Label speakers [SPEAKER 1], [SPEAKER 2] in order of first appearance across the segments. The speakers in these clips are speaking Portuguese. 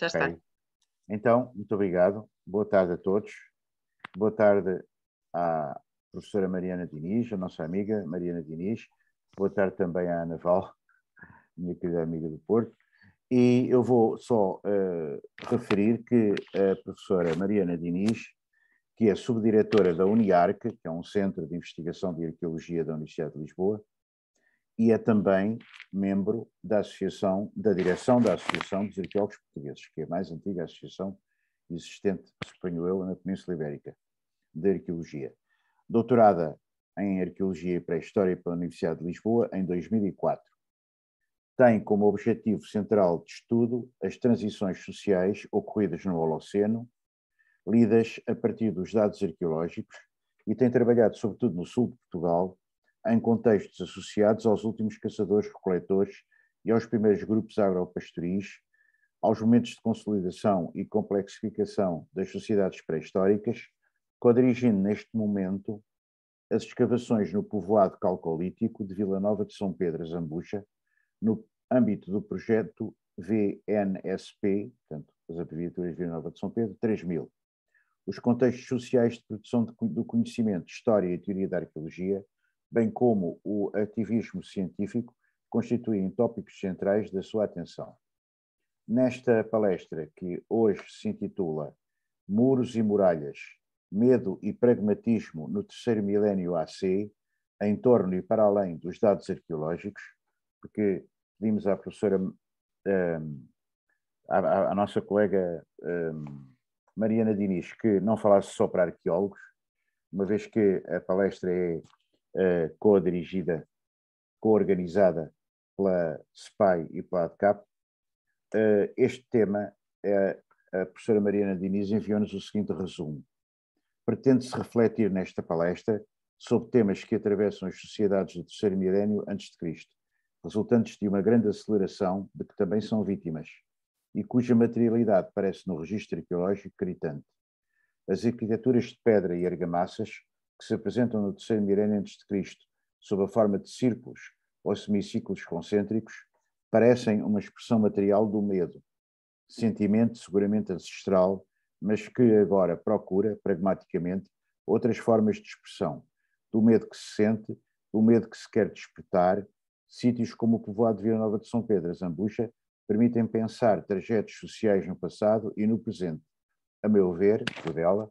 [SPEAKER 1] Já é está. Okay. Então, muito obrigado. Boa tarde a todos. Boa tarde à professora Mariana Diniz, a nossa amiga Mariana Diniz. Boa tarde também à Ana Val, minha querida amiga do Porto. E eu vou só uh, referir que a professora Mariana Diniz, que é subdiretora da UNIARC, que é um centro de investigação de arqueologia da Universidade de Lisboa, e é também membro da Associação, da direção da Associação dos Arqueólogos Portugueses, que é a mais antiga associação existente, suponho eu, na Península Ibérica, de Arqueologia. Doutorada em Arqueologia e Pré-História pela Universidade de Lisboa, em 2004. Tem como objetivo central de estudo as transições sociais ocorridas no Holoceno, lidas a partir dos dados arqueológicos, e tem trabalhado sobretudo no sul de Portugal, em contextos associados aos últimos caçadores-recoletores e aos primeiros grupos agropastoris, aos momentos de consolidação e complexificação das sociedades pré-históricas, co-dirigindo neste momento as escavações no povoado calcolítico de Vila Nova de São Pedro, Zambuja, no âmbito do projeto VNSP, portanto, as abreviaturas de Vila Nova de São Pedro, 3000. Os contextos sociais de produção de, do conhecimento, história e teoria da arqueologia, bem como o ativismo científico, constituem tópicos centrais da sua atenção. Nesta palestra, que hoje se intitula Muros e Muralhas, Medo e Pragmatismo no Terceiro Milénio AC, em torno e para além dos dados arqueológicos, porque pedimos à professora, ehm, à, nossa colega ehm, Mariana Diniz, que não falasse só para arqueólogos, uma vez que a palestra é eh, co-dirigida, co-organizada pela SPAI e pela ADCAP. Eh, este tema, é a professora Mariana Diniz enviou-nos o seguinte resumo. Pretende-se refletir nesta palestra sobre temas que atravessam as sociedades do terceiro milénio antes de Cristo, resultantes de uma grande aceleração de que também são vítimas e cuja materialidade parece no registro arqueológico gritante. As arquiteturas de pedra e argamassas que se apresentam no terceiro milénio antes de Cristo sob a forma de círculos ou semicírculos concêntricos, parecem uma expressão material do medo, sentimento seguramente ancestral, mas que agora procura, pragmaticamente, outras formas de expressão, do medo que se sente, do medo que se quer despertar. Sítios como o povoado de Vila Nova de São Pedro, Zambucha, permitem pensar trajetos sociais no passado e no presente. A meu ver, por ela,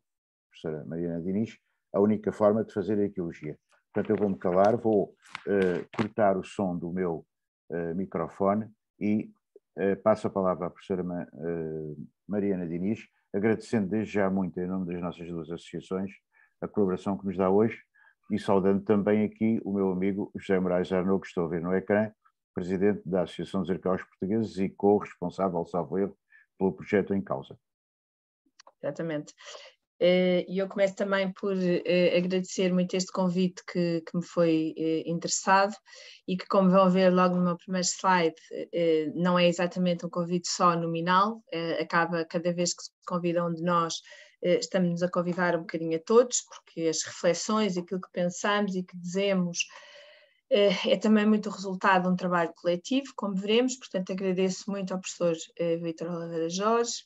[SPEAKER 1] professora Mariana Diniz, a única forma de fazer a arqueologia. Portanto, eu vou-me calar, vou uh, cortar o som do meu uh, microfone e uh, passo a palavra à professora Ma Mariana Diniz, agradecendo desde já muito, em nome das nossas duas associações, a colaboração que nos dá hoje e saudando também aqui o meu amigo José Moraes Arnaud, que estou a ver no ecrã, presidente da Associação dos Arqueólogos Portugueses e co-responsável, salvo erro, pelo projeto em causa.
[SPEAKER 2] Exatamente. Eh, e eu começo também por eh, agradecer muito este convite que, que me foi eh, interessado e que, como vão ver logo no meu primeiro slide, não é exatamente um convite só nominal, acaba cada vez que se convida um de nós estamos a convidar um bocadinho a todos, porque as reflexões, aquilo que pensamos e que dizemos é também muito resultado de um trabalho coletivo, como veremos, portanto agradeço muito ao professor Vitor Oliveira Jorge,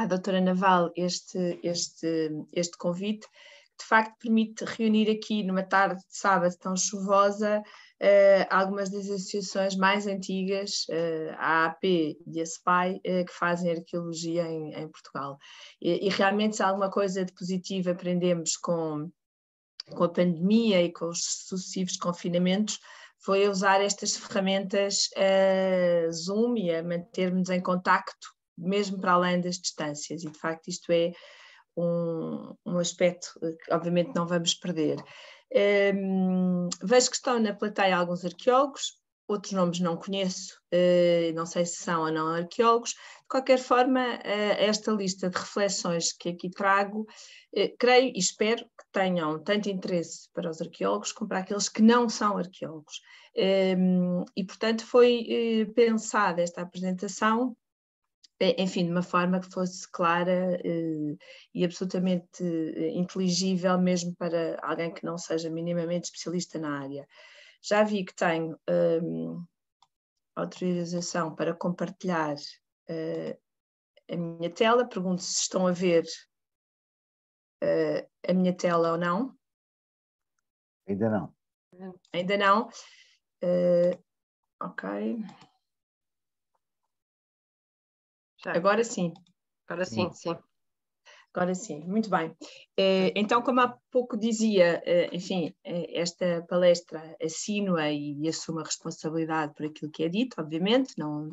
[SPEAKER 2] à doutora Naval este, este, este convite, que de facto permite reunir aqui numa tarde de sábado tão chuvosa uh, algumas das associações mais antigas, uh, a AP e a SPAI, uh, eh, que fazem arqueologia em, em Portugal. E, e realmente se alguma coisa de positivo aprendemos com, com a pandemia e com os sucessivos confinamentos, foi a usar estas ferramentas uh, Zoom e a manter-nos em contacto mesmo para além das distâncias, e de facto isto é um, um aspecto eh, que obviamente não vamos perder. Um, ehm, vejo que estão na plateia alguns arqueólogos, outros nomes não conheço, uh, não sei se são ou não arqueólogos. De qualquer forma, uh, esta lista de reflexões que aqui trago, uh, creio e espero que tenham tanto interesse para os arqueólogos como para aqueles que não são arqueólogos. Um, ehm, e, portanto, foi pensada esta apresentação enfim, de uma forma que fosse clara eh, e absolutamente eh, inteligível, mesmo para alguém que não seja minimamente especialista na área. Já vi que tenho um, ehm, autorização para compartilhar uh, a minha tela, pergunto se estão a ver uh, a minha tela ou não. Ainda não. Ainda não. Uh, ok. Tá. Agora sim. Agora sim, sim. sim. Agora sim, muito bem. Eh, então, como há pouco dizia, eh, enfim, eh, esta palestra assina e assume a responsabilidade por aquilo que é dito, obviamente, não,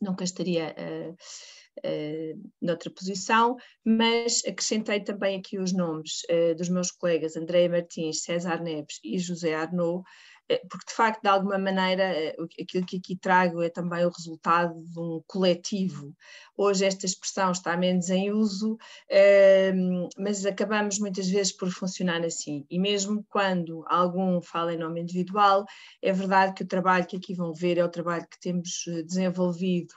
[SPEAKER 2] nunca estaria uh, uh, noutra posição, mas acrescentei também aqui os nomes uh, dos meus colegas Andréia Martins, César Neves e José Arnaud, eh, porque de facto, de alguma maneira, eh, aquilo que aqui trago é também o resultado de um coletivo. Hoje esta expressão está menos em uso, ehm, mas acabamos muitas vezes por funcionar assim. E mesmo quando algum fala em nome individual, é verdade que o trabalho que aqui vão ver é o trabalho que temos eh, desenvolvido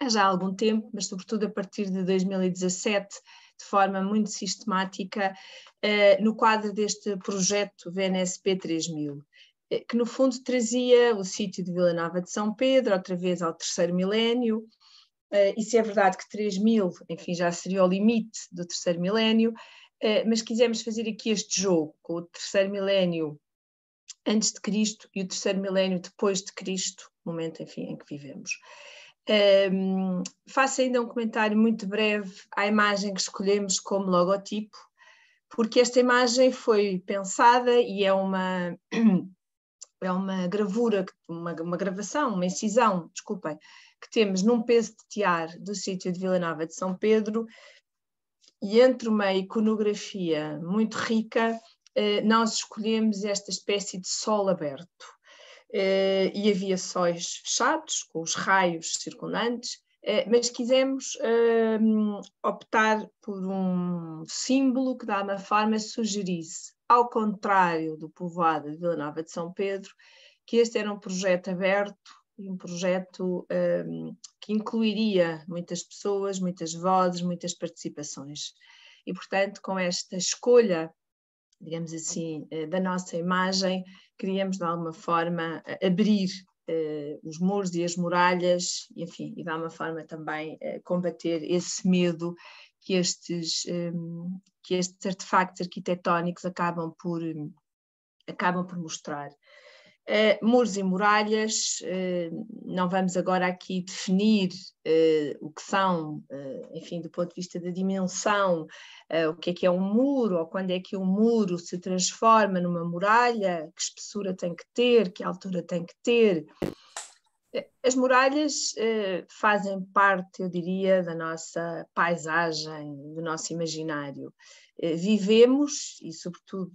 [SPEAKER 2] há já algum tempo, mas sobretudo a partir de 2017 de forma muito sistemática no quadro deste projeto VNSP 3000 que no fundo trazia o sítio de Vila Nova de São Pedro, outra vez ao terceiro milénio, Uh, e se é verdade que 3 mil, enfim, já seria o limite do terceiro milénio, uh, mas quisemos fazer aqui este jogo com o terceiro milénio antes de Cristo e o terceiro milénio depois de Cristo, momento, enfim, em que vivemos. Um, ehm, faço ainda um comentário muito breve à imagem que escolhemos como logotipo, porque esta imagem foi pensada e é uma é uma gravura, uma, uma gravação, uma incisão, desculpem, que temos num peso de tiar do sítio de Vila Nova de São Pedro, e entre uma iconografia muito rica, eh, nós escolhemos esta espécie de sol aberto. Eh, e havia sóis fechados, com os raios circundantes, eh, mas quisemos eh, optar por um símbolo que, de alguma forma, sugerisse ao contrário do povoado de Vila Nova de São Pedro, que este era um projeto aberto e um projeto um, que incluiria muitas pessoas, muitas vozes, muitas participações. E, portanto, com esta escolha, digamos assim, eh, da nossa imagem, queríamos de alguma forma eh, abrir uh, os muros e as muralhas, enfim, e de alguma forma também uh, combater esse medo que estes, um, que estes artefactos arquitetónicos acabam por, hum, acabam por mostrar. Uh, muros e muralhas, uh, não vamos agora aqui definir uh, o que são, enfim, do ponto de vista da dimensão, o que é que é um muro, ou quando é que um muro se transforma numa muralha, que espessura tem que ter, que altura tem que ter, as muralhas eh, fazem parte, eu diria, da nossa paisagem, do nosso imaginário. Eh, vivemos, e sobretudo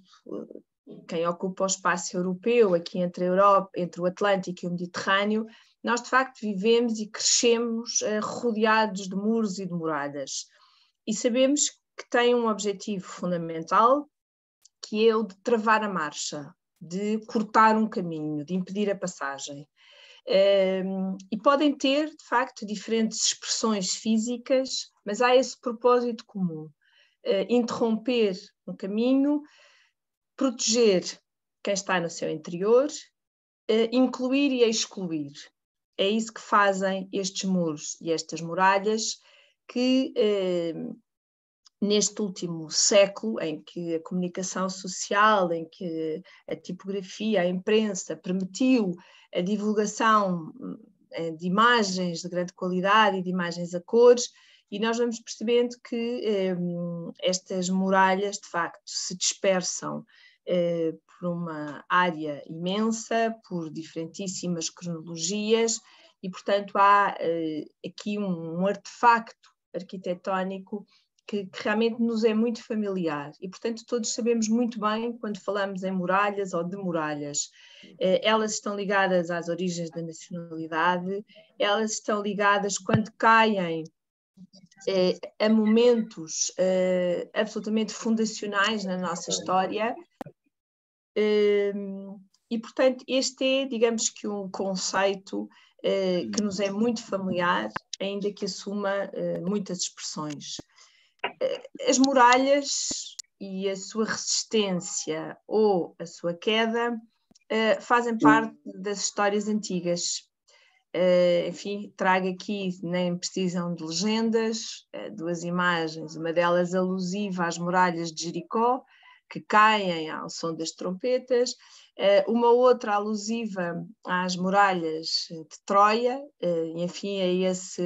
[SPEAKER 2] eh, quem ocupa o espaço europeu, aqui entre a Europa, entre o Atlântico e o Mediterrâneo, nós de facto vivemos e crescemos eh, rodeados de muros e de muralhas. E sabemos que têm um objetivo fundamental, que é o de travar a marcha, de cortar um caminho, de impedir a passagem e podem ter, de facto, diferentes expressões físicas, mas há esse propósito comum: ah, interromper um caminho, proteger quem está no seu interior, ah, incluir e excluir. É isso que fazem estes muros e estas muralhas que neste último século em que a comunicação social, em que a tipografia, a imprensa permitiu a divulgação eh, de imagens de grande qualidade e de imagens a cores, e nós vamos percebendo que um, ehm, estas muralhas de facto se dispersam uh, por uma área imensa, por diferentíssimas cronologias, e portanto há uh, aqui um, um artefacto arquitetónico que, que, realmente nos é muito familiar e, portanto, todos sabemos muito bem quando falamos em muralhas ou de muralhas. Eh, elas estão ligadas às origens da nacionalidade, elas estão ligadas quando caem eh, a momentos eh, absolutamente fundacionais na nossa história. Eh, e, portanto, este é, digamos que, um conceito eh, que nos é muito familiar, ainda que assuma eh, muitas expressões as muralhas e a sua resistência ou a sua queda uh, fazem parte das histórias antigas. Uh, enfim, trago aqui, nem precisam de legendas, uh, duas imagens, uma delas alusiva às muralhas de Jericó, que caem ao som das trompetas, uma outra alusiva às muralhas de Troia, enfim, a esse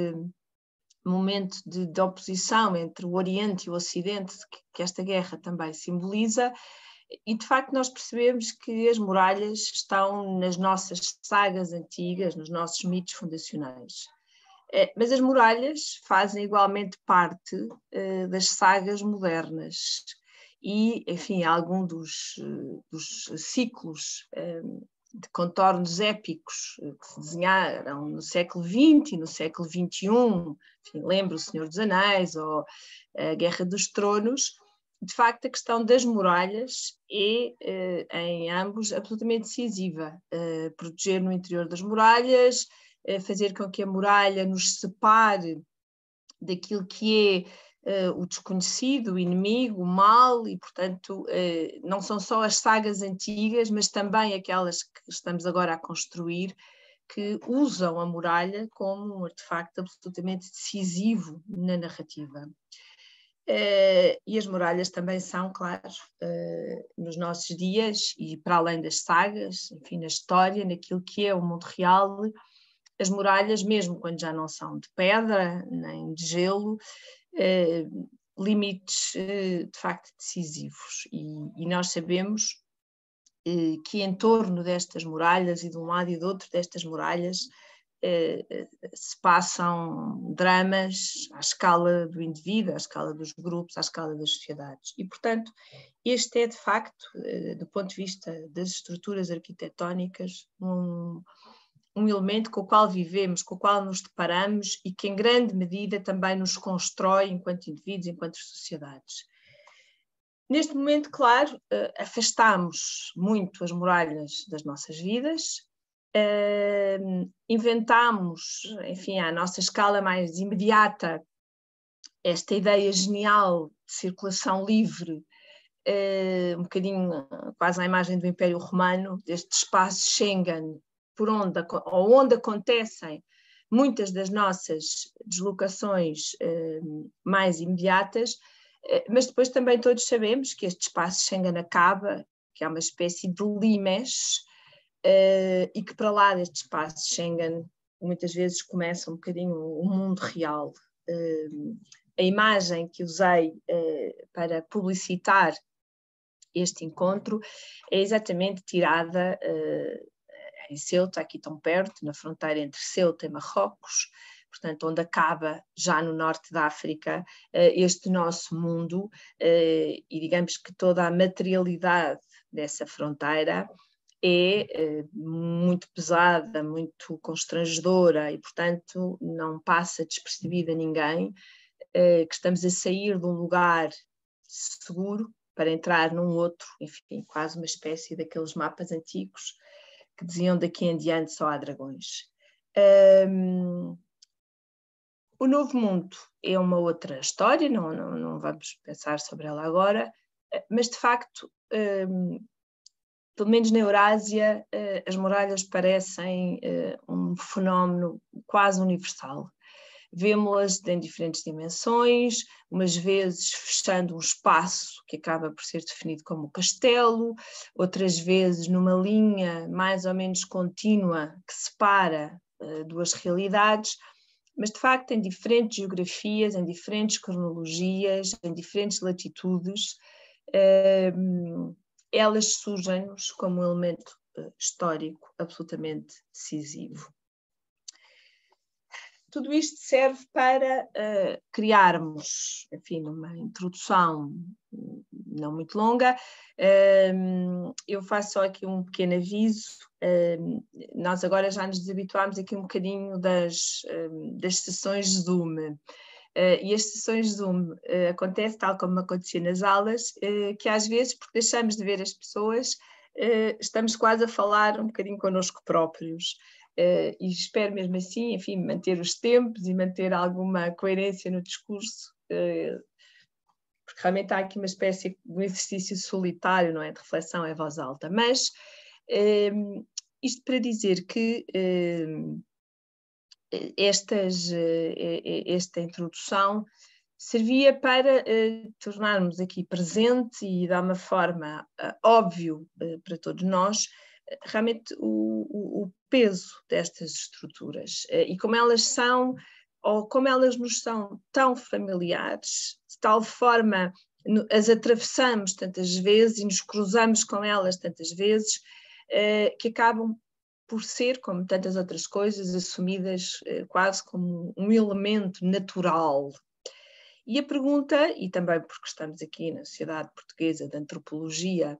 [SPEAKER 2] momento de, de, oposição entre o Oriente e o Ocidente, que, que esta guerra também simboliza, e de facto nós percebemos que as muralhas estão nas nossas sagas antigas, nos nossos mitos fundacionais. É, mas as muralhas fazem igualmente parte uh, das sagas modernas e, enfim, algum dos, dos ciclos eh, de contornos épicos que se desenharam no século XX e no século XXI, enfim, lembro o Senhor dos Anéis ou a Guerra dos Tronos, de facto a questão das muralhas é eh, em ambos absolutamente decisiva. Eh, proteger no interior das muralhas, eh, fazer com que a muralha nos separe daquilo que é uh, o desconhecido, o inimigo, o mal, e portanto uh, não são só as sagas antigas, mas também aquelas que estamos agora a construir, que usam a muralha como um artefacto absolutamente decisivo na narrativa. Uh, e as muralhas também são, claro, uh, nos nossos dias e para além das sagas, enfim, na história, naquilo que é o mundo real, as muralhas, mesmo quando já não são de pedra nem de gelo, eh, limites eh, de facto decisivos. E, e nós sabemos eh, que em torno destas muralhas e de um lado e do outro destas muralhas se passam dramas à escala do indivíduo, à escala dos grupos, à escala das sociedades. E, portanto, este é de facto, do ponto de vista das estruturas arquitetónicas, um, um elemento com o qual vivemos, com o qual nos deparamos e que, em grande medida, também nos constrói enquanto indivíduos, enquanto sociedades. Neste momento, claro, eh, afastamos muito as muralhas das nossas vidas, eh, inventamos, enfim, à nossa escala mais imediata, esta ideia genial de circulação livre eh, um bocadinho quase à imagem do Império Romano, deste espaço Schengen, por onde, ou onde acontecem muitas das nossas deslocações hum, mais imediatas, eh, mas depois também todos sabemos que este espaço Schengen acaba, que é uma espécie de limes, eh, e que para lá deste espaço Schengen muitas vezes começa um bocadinho o mundo real. Hum, a imagem que usei eh, para publicitar este encontro é exatamente tirada em Ceuta, aqui tão perto, na fronteira entre Ceuta e Marrocos, portanto, onde acaba já no norte da África eh, este nosso mundo eh, e digamos que toda a materialidade dessa fronteira é eh, muito pesada, muito constrangedora e, portanto, não passa despercebida a ninguém que estamos a sair de um lugar seguro para entrar num outro, enfim, quase uma espécie daqueles mapas antigos que diziam daqui em diante só há dragões. Um, o Novo Mundo é uma outra história, não, não, não vamos pensar sobre ela agora, mas de facto, um, pelo menos na Eurásia, eh, as muralhas parecem eh, um fenómeno quase universal vemos-las em diferentes dimensões, umas vezes fechando um espaço que acaba por ser definido como castelo, outras vezes numa linha mais ou menos contínua que separa uh, duas realidades, mas de facto em diferentes geografias, em diferentes cronologias, em diferentes latitudes, uh, elas surgem-nos como um elemento eh, histórico absolutamente decisivo tudo isto serve para uh, criarmos, enfim, uma introdução não muito longa. Um, ehm, eu faço só aqui um pequeno aviso. Um, ehm, nós agora já nos desabituámos aqui um bocadinho das, um, ehm, das sessões Zoom. Uh, e as sessões Zoom uh, acontece tal como acontecia nas aulas, uh, que às vezes, porque deixamos de ver as pessoas, estamos quase a falar um bocadinho connosco próprios. Eh, e espero mesmo assim, enfim, manter os tempos e manter alguma coerência no discurso, eh, porque realmente há aqui uma espécie de um exercício solitário, não é? De reflexão em voz alta. Mas ehm, isto para dizer que ehm, eh, estas, esta introdução servia para tornarmos aqui presente e dar uma forma óbvio para todos nós realmente o, o, o peso destas estruturas eh, e como elas são ou como elas nos são tão familiares, de tal forma as atravessamos tantas vezes e nos cruzamos com elas tantas vezes, eh, que acabam por ser, como tantas outras coisas, assumidas eh, quase como um elemento natural. E a pergunta, e também porque estamos aqui na Sociedade Portuguesa de Antropologia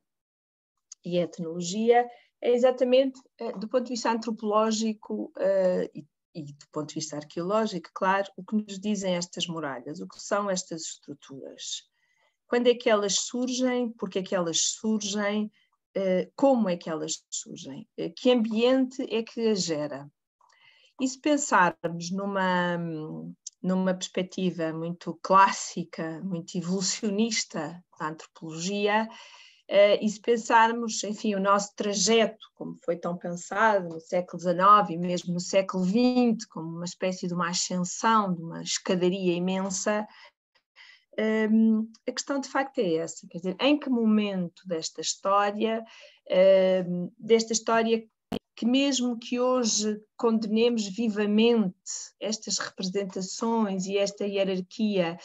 [SPEAKER 2] e Etnologia, é exatamente eh, do ponto de vista antropológico eh, e, e do ponto de vista arqueológico, claro, o que nos dizem estas muralhas, o que são estas estruturas. Quando é que elas surgem, porque é que elas surgem, eh, como é que elas surgem, que ambiente é que as gera. E se pensarmos numa, numa perspectiva muito clássica, muito evolucionista da antropologia, eh, e se pensarmos, enfim, o nosso trajeto, como foi tão pensado no século XIX e mesmo no século XX, como uma espécie de uma ascensão, de uma escadaria imensa, um, ehm, a questão de facto é essa, quer dizer, em que momento desta história, um, ehm, desta história que mesmo que hoje condenemos vivamente estas representações e esta hierarquia,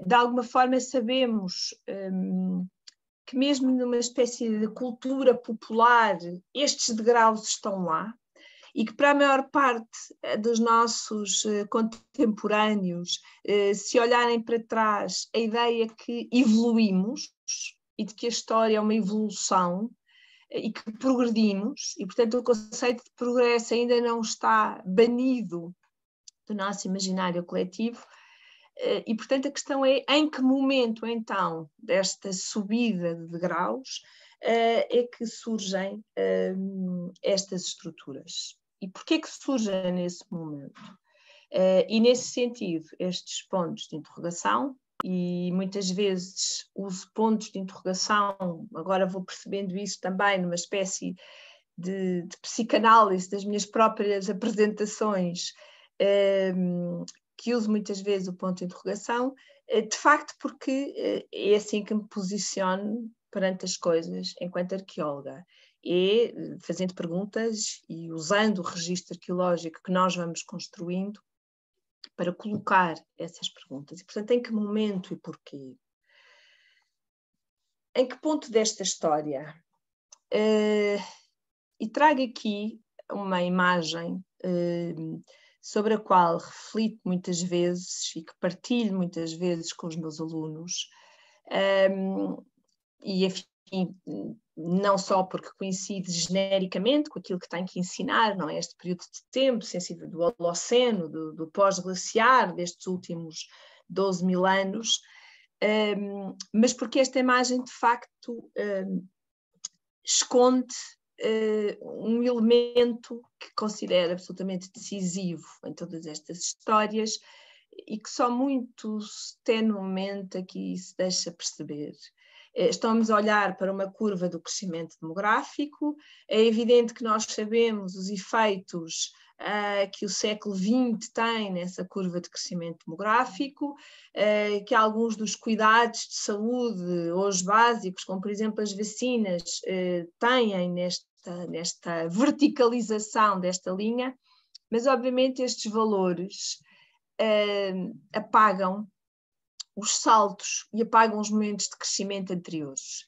[SPEAKER 2] uh, de alguma forma sabemos um, ehm, que mesmo numa espécie de cultura popular, estes degraus estão lá e que para a maior parte eh, dos nossos eh, contemporâneos, eh, se olharem para trás, a ideia que evoluímos e de que a história é uma evolução e que progredimos, e portanto o conceito de progresso ainda não está banido do nosso imaginário coletivo, eh, e, portanto, a questão é em que momento, então, desta subida de graus eh, é que surgem eh, estas estruturas? E porquê é que surgem nesse momento? e, nesse sentido, estes pontos de interrogação, e muitas vezes uso pontos de interrogação, agora vou percebendo isso também numa espécie de, de psicanálise das minhas próprias apresentações, um, que uso muitas vezes o ponto de interrogação, eh, de facto, porque eh, é assim que me posiciono perante as coisas enquanto arqueóloga. É fazendo perguntas e usando o registro arqueológico que nós vamos construindo para colocar essas perguntas. E, portanto, em que momento e porquê? Em que ponto desta história? Uh, e trago aqui uma imagem uh, sobre a qual reflito muitas vezes e que partilho muitas vezes com os meus alunos. Um, e enfim, não só porque coincide genericamente com aquilo que tenho que ensinar, não é? Este período de tempo sensível do Holoceno, do, do pós-glaciar, destes últimos 12 mil anos, um, mas porque esta imagem de facto um, esconde uh, um elemento que considero absolutamente decisivo em todas estas histórias e que só muito tenuamente aqui se deixa perceber. Eh, estamos a olhar para uma curva do crescimento demográfico, é evidente que nós sabemos os efeitos uh, que o século XX tem nessa curva de crescimento demográfico, uh, que alguns dos cuidados de saúde, hoje básicos, como por exemplo as vacinas, uh, têm nesta, nesta verticalização desta linha, mas obviamente estes valores apagam os saltos e apagam os momentos de crescimento anteriores,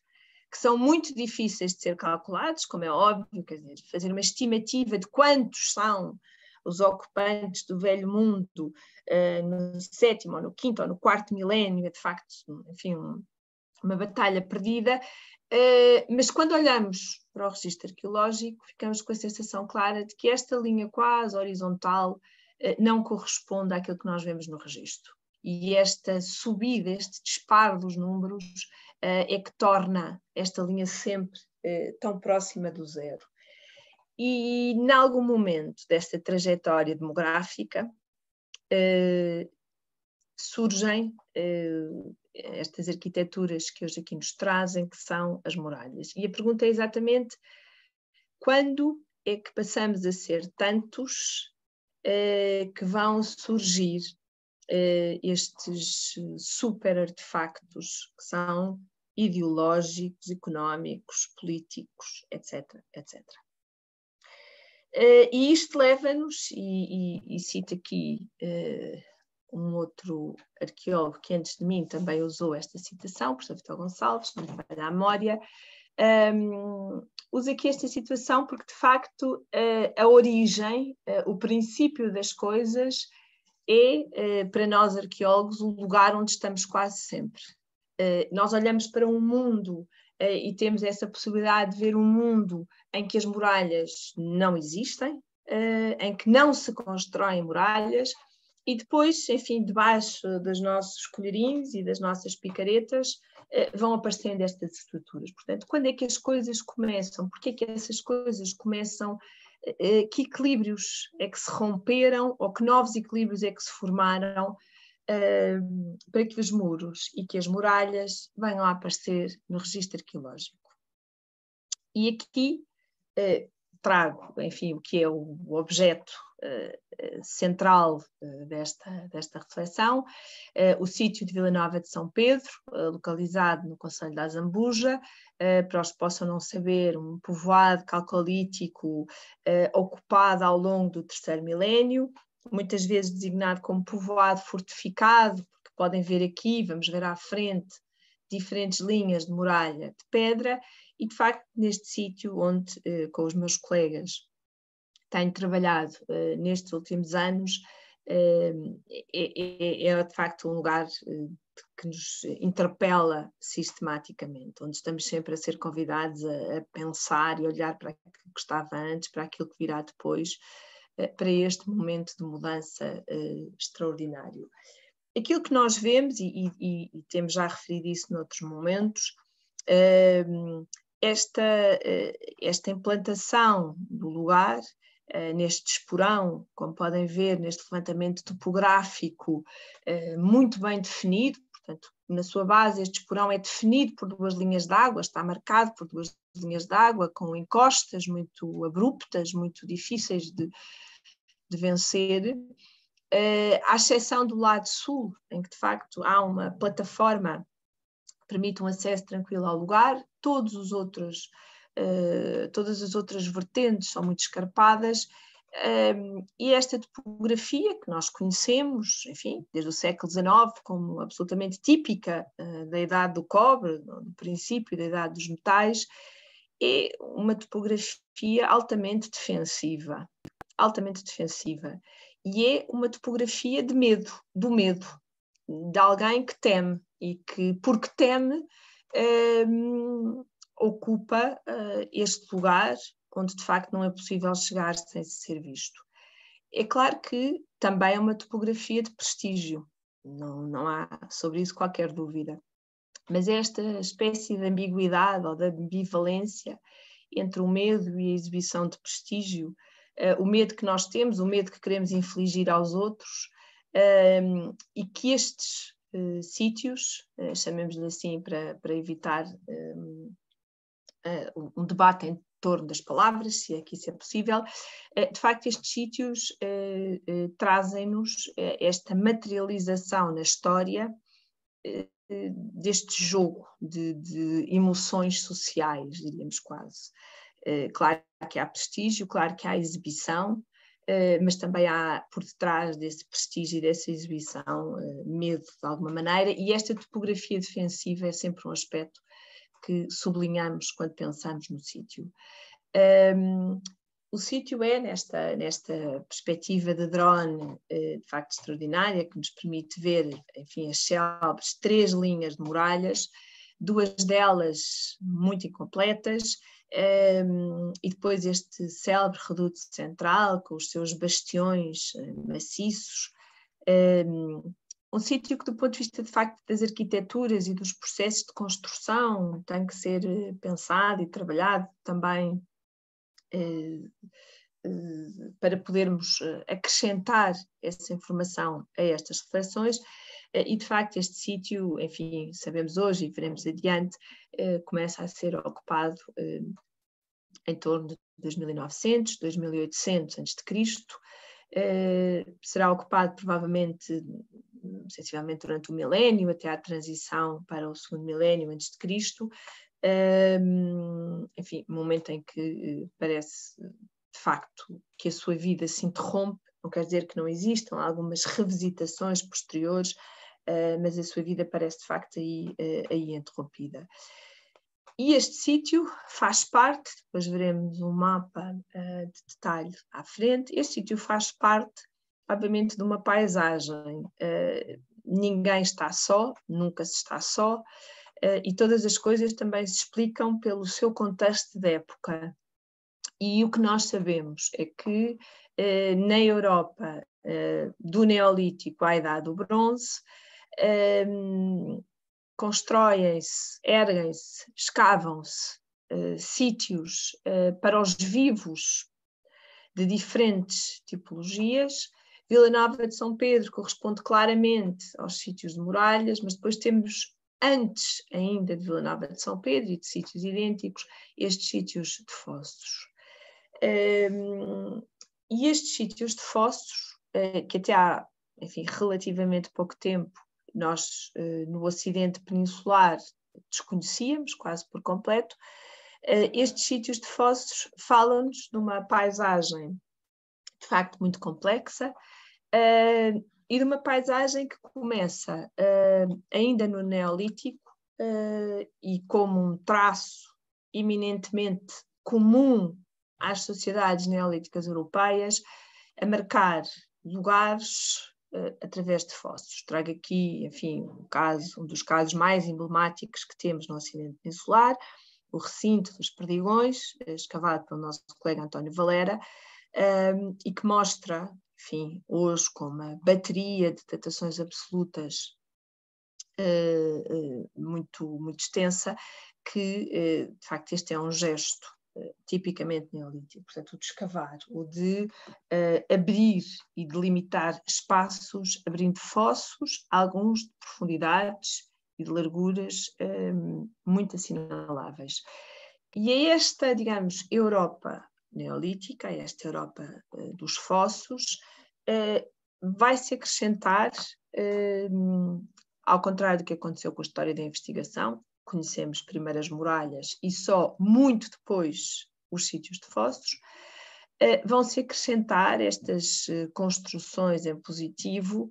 [SPEAKER 2] que são muito difíceis de ser calculados, como é óbvio, quer dizer, fazer uma estimativa de quantos são os ocupantes do velho mundo uh, no sétimo, ou no quinto, ou no quarto milénio, é de facto, enfim, uma batalha perdida, uh, mas quando olhamos para o registro arqueológico, ficamos com a sensação clara de que esta linha quase horizontal uh, não corresponde àquilo que nós vemos no registro e esta subida, este disparo dos números eh, é que torna esta linha sempre eh, tão próxima do zero. E em algum momento desta trajetória demográfica eh, surgem estas arquiteturas que hoje aqui nos trazem, que são as muralhas. E a pergunta é exatamente quando é que passamos a ser tantos que vão surgir eh, estes super artefactos que são ideológicos, económicos, políticos, etc. etc. Eh, e isto leva-nos, e, e, e, cito aqui eh, um outro arqueólogo que antes de mim também usou esta citação, professor Vitor Gonçalves, não me falha a memória, um, ehm, usa aqui esta situação porque, de facto, a, a origem, o princípio das coisas é, eh, para nós arqueólogos, o lugar onde estamos quase sempre. Eh, nós olhamos para um mundo eh, e temos essa possibilidade de ver um mundo em que as muralhas não existem, em que não se constroem muralhas, e depois, enfim, debaixo dos nossos colherinhos e das nossas picaretas, vão aparecendo estas estruturas. Portanto, quando é que as coisas começam? que é que essas coisas começam eh, que equilíbrios é que se romperam ou que novos equilíbrios é que se formaram eh, para que os muros e que as muralhas venham a aparecer no registro arqueológico. E aqui eh, trago, enfim, o que é o objeto eh, eh, central eh, desta, desta reflexão, o sítio de Vila Nova de São Pedro, localizado no Conselho da Zambuja, para os que possam não saber, um povoado calcolítico ocupado ao longo do terceiro milénio, muitas vezes designado como povoado fortificado, porque podem ver aqui, vamos ver à frente, diferentes linhas de muralha de pedra, e de facto neste sítio onde, com os meus colegas tenho trabalhado uh, nestes últimos anos uh, é, é, é, de facto um lugar eh, que nos interpela sistematicamente, onde estamos sempre a ser convidados a, a pensar e olhar para aquilo que estava antes, para aquilo que virá depois, para este momento de mudança extraordinário. Aquilo que nós vemos, e, e, e, temos já referido isso noutros momentos, esta, esta implantação do lugar eh, neste esporão, como podem ver, neste levantamento topográfico eh, muito bem definido, portanto, na sua base, este esporão é definido por duas linhas de água, está marcado por duas linhas de água, com encostas muito abruptas, muito difíceis de, de vencer, eh, à exceção do lado sul, em que de facto há uma plataforma que permite um acesso tranquilo ao lugar, todos os outros uh, todas as outras vertentes são muito escarpadas. Ehm, e esta topografia que nós conhecemos, enfim, desde o século XIX, como absolutamente típica uh, da idade do cobre, do princípio da idade dos metais, é uma topografia altamente defensiva, altamente defensiva. E é uma topografia de medo, do medo, de alguém que teme e que, porque teme, ehm, ocupa uh, este lugar onde de facto não é possível chegar sem ser visto. É claro que também é uma topografia de prestígio, não, não há sobre isso qualquer dúvida. Mas esta espécie de ambiguidade ou de ambivalência entre o medo e a exibição de prestígio, uh, o medo que nós temos, o medo que queremos infligir aos outros, ehm, e que estes uh, sítios, uh, chamemos-lhe assim para, para evitar ehm, uh, um debate em torno das palavras, se é que isso é possível, eh, de facto estes sítios eh, trazem-nos esta materialização na história deste jogo de, de, emoções sociais, diríamos quase. claro que há prestígio, claro que há exibição, mas também há por detrás desse prestígio e dessa exibição medo de alguma maneira, e esta topografia defensiva é sempre um aspecto que sublinhamos quando pensamos no sítio. Um, o sítio é, nesta, nesta perspectiva de drone, eh, de facto extraordinária, que nos permite ver, enfim, as célebres três linhas de muralhas, duas delas muito incompletas, um, e depois este célebre reduto central, com os seus bastiões eh, maciços, um, um sítio que, do ponto de vista de facto das arquiteturas e dos processos de construção, tem que ser eh, pensado e trabalhado também eh, eh, para podermos eh, acrescentar essa informação a estas reflexões. Eh, e de facto, este sítio, enfim, sabemos hoje e veremos adiante, começa a ser ocupado em torno de 2900, 2800 a.C. Uh, será ocupado provavelmente sensivelmente durante o milénio, até à transição para o segundo milénio antes de Cristo, um, enfim, momento em que eh, parece de facto que a sua vida se interrompe, não quer dizer que não existam algumas revisitações posteriores, ah, mas a sua vida parece de facto aí, eh, aí interrompida. E este sítio faz parte, depois veremos um mapa uh, de detalhe à frente, este sítio faz parte obviamente, de uma paisagem. Eh, ninguém está só, nunca se está só, eh, e todas as coisas também se explicam pelo seu contexto de época. E o que nós sabemos é que eh, na Europa do Neolítico à Idade do Bronze, ehm, constroem-se, erguem-se, escavam-se sítios para os vivos de diferentes tipologias, Vila Nova de São Pedro corresponde claramente aos sítios de muralhas, mas depois temos antes ainda de Vila Nova de São Pedro e de sítios idênticos, estes sítios de fossos. Um, e estes sítios de fossos, uh, eh, que até há enfim, relativamente pouco tempo, nós uh, no Ocidente Peninsular desconhecíamos quase por completo, uh, estes sítios de fossos falam-nos de uma paisagem de facto muito complexa, uh, e de uma paisagem que começa uh, ainda no Neolítico uh, e como um traço eminentemente comum às sociedades neolíticas europeias, a marcar lugares através de fósseis. Trago aqui, enfim, um, caso, um dos casos mais emblemáticos que temos no Ocidente Peninsular, o recinto dos Perdigões, escavado eh, pelo nosso colega António Valera, um, e que mostra enfim, hoje com uma bateria de datações absolutas uh, uh, muito, muito extensa, que uh, de facto este é um gesto tipicamente neolítico, portanto, o de escavar, o de abrir e delimitar espaços, abrindo fossos, alguns de profundidades e de larguras muito assinaláveis. E é esta, digamos, Europa neolítica, é esta Europa uh, dos fossos, eh, vai se acrescentar, eh, ao contrário do que aconteceu com a história da investigação, conhecemos primeiro as muralhas e só muito depois os sítios de fósseis. Eh, vão se acrescentar estas construções em positivo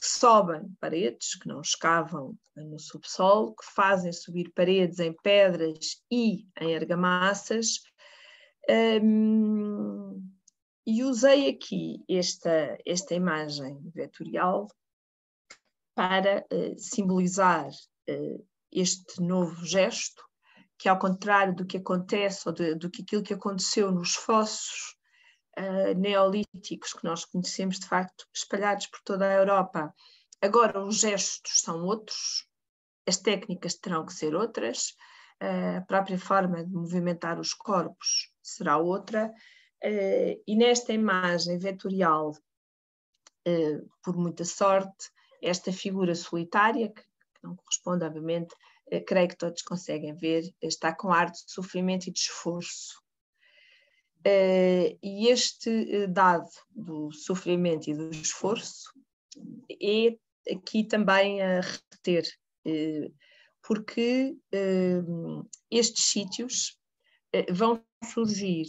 [SPEAKER 2] que sobem paredes, que não escavam no subsolo, que fazem subir paredes em pedras e em argamassas. Ehm, e usei aqui esta, esta imagem vetorial para uh, simbolizar uh, este novo gesto, que ao contrário do que acontece ou de, do que aquilo que aconteceu nos fossos uh, eh, neolíticos que nós conhecemos, de facto, espalhados por toda a Europa, agora os gestos são outros, as técnicas terão que ser outras, a própria forma de movimentar os corpos será outra Uh, e nesta imagem vetorial, uh, por muita sorte, esta figura solitária, que, que não corresponde, obviamente, uh, creio que todos conseguem ver, está com ar de sofrimento e de esforço. e este dado do sofrimento e do esforço é aqui também a reter, porque estes sítios vão surgir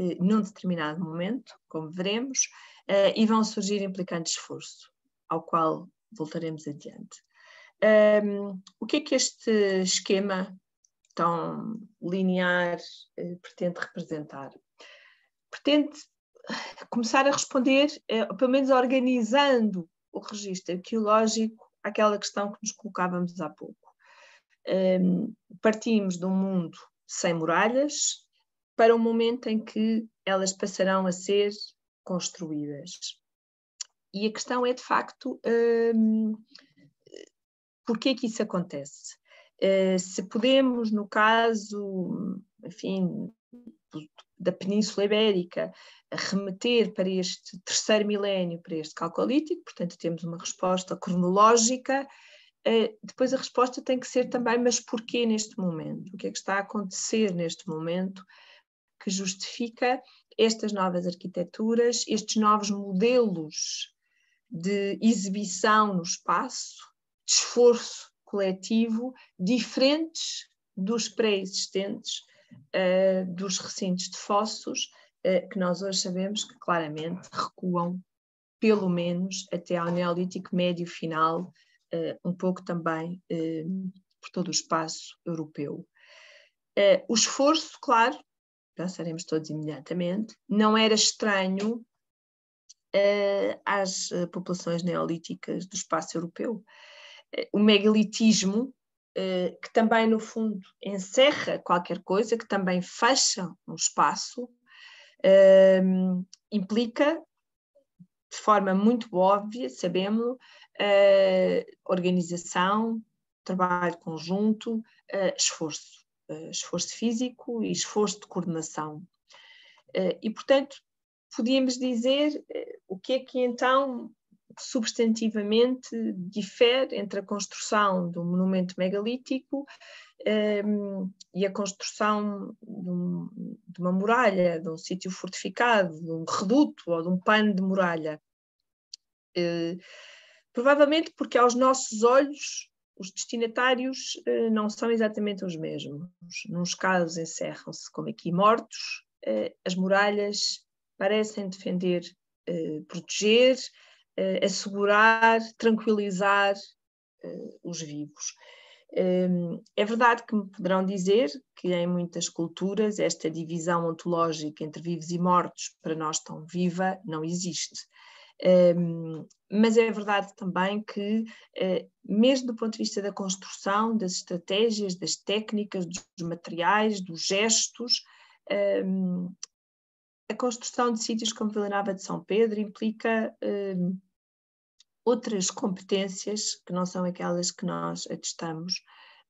[SPEAKER 2] eh, num determinado momento, como veremos, eh, e vão surgir implicando esforço, ao qual voltaremos adiante. Um, o que é que este esquema tão linear eh, pretende representar? Pretende começar a responder, pelo menos organizando o registro arqueológico, àquela questão que nos colocávamos há pouco. Um, partimos de um mundo sem muralhas, para o momento em que elas passarão a ser construídas. E a questão é, de facto, um, porquê é que isso acontece? Uh, se podemos, no caso, enfim, da Península Ibérica, remeter para este terceiro milénio, para este calcolítico, portanto, temos uma resposta cronológica. Uh, depois a resposta tem que ser também, mas porquê neste momento? O que é que está a acontecer neste momento que justifica estas novas arquiteturas, estes novos modelos de exibição no espaço, de esforço coletivo, diferentes dos pré-existentes, uh, dos recintos de fossos, uh, eh, que nós hoje sabemos que claramente recuam, pelo menos, até ao Neolítico Médio Final, uh, um pouco também por todo o espaço europeu. o esforço, claro, cansaremos todos imediatamente, não era estranho uh, às eh, populações neolíticas do espaço europeu. Uh, o megalitismo, uh, que também, no fundo, encerra qualquer coisa, que também fecha um espaço, ehm, implica, de forma muito óbvia, sabemos, organização, trabalho conjunto, esforço eh, esforço físico e esforço de coordenação. Eh, e, portanto, podíamos dizer eh, o que é que então substantivamente difere entre a construção de um monumento megalítico ehm, e a construção de, uma muralha, de um sítio fortificado, de um reduto ou de um pano de muralha. provavelmente porque aos nossos olhos os destinatários eh, não são exatamente os mesmos. Nos casos encerram-se, como aqui, mortos, eh, as muralhas parecem defender, eh, proteger, eh, assegurar, tranquilizar eh, os vivos. Ehm, é verdade que me poderão dizer que em muitas culturas esta divisão ontológica entre vivos e mortos, para nós tão viva, não existe. Um, mas é verdade também que, eh, mesmo do ponto de vista da construção, das estratégias, das técnicas, dos materiais, dos gestos, a construção de sítios como Vila Nova de São Pedro implica outras competências que não são aquelas que nós atestamos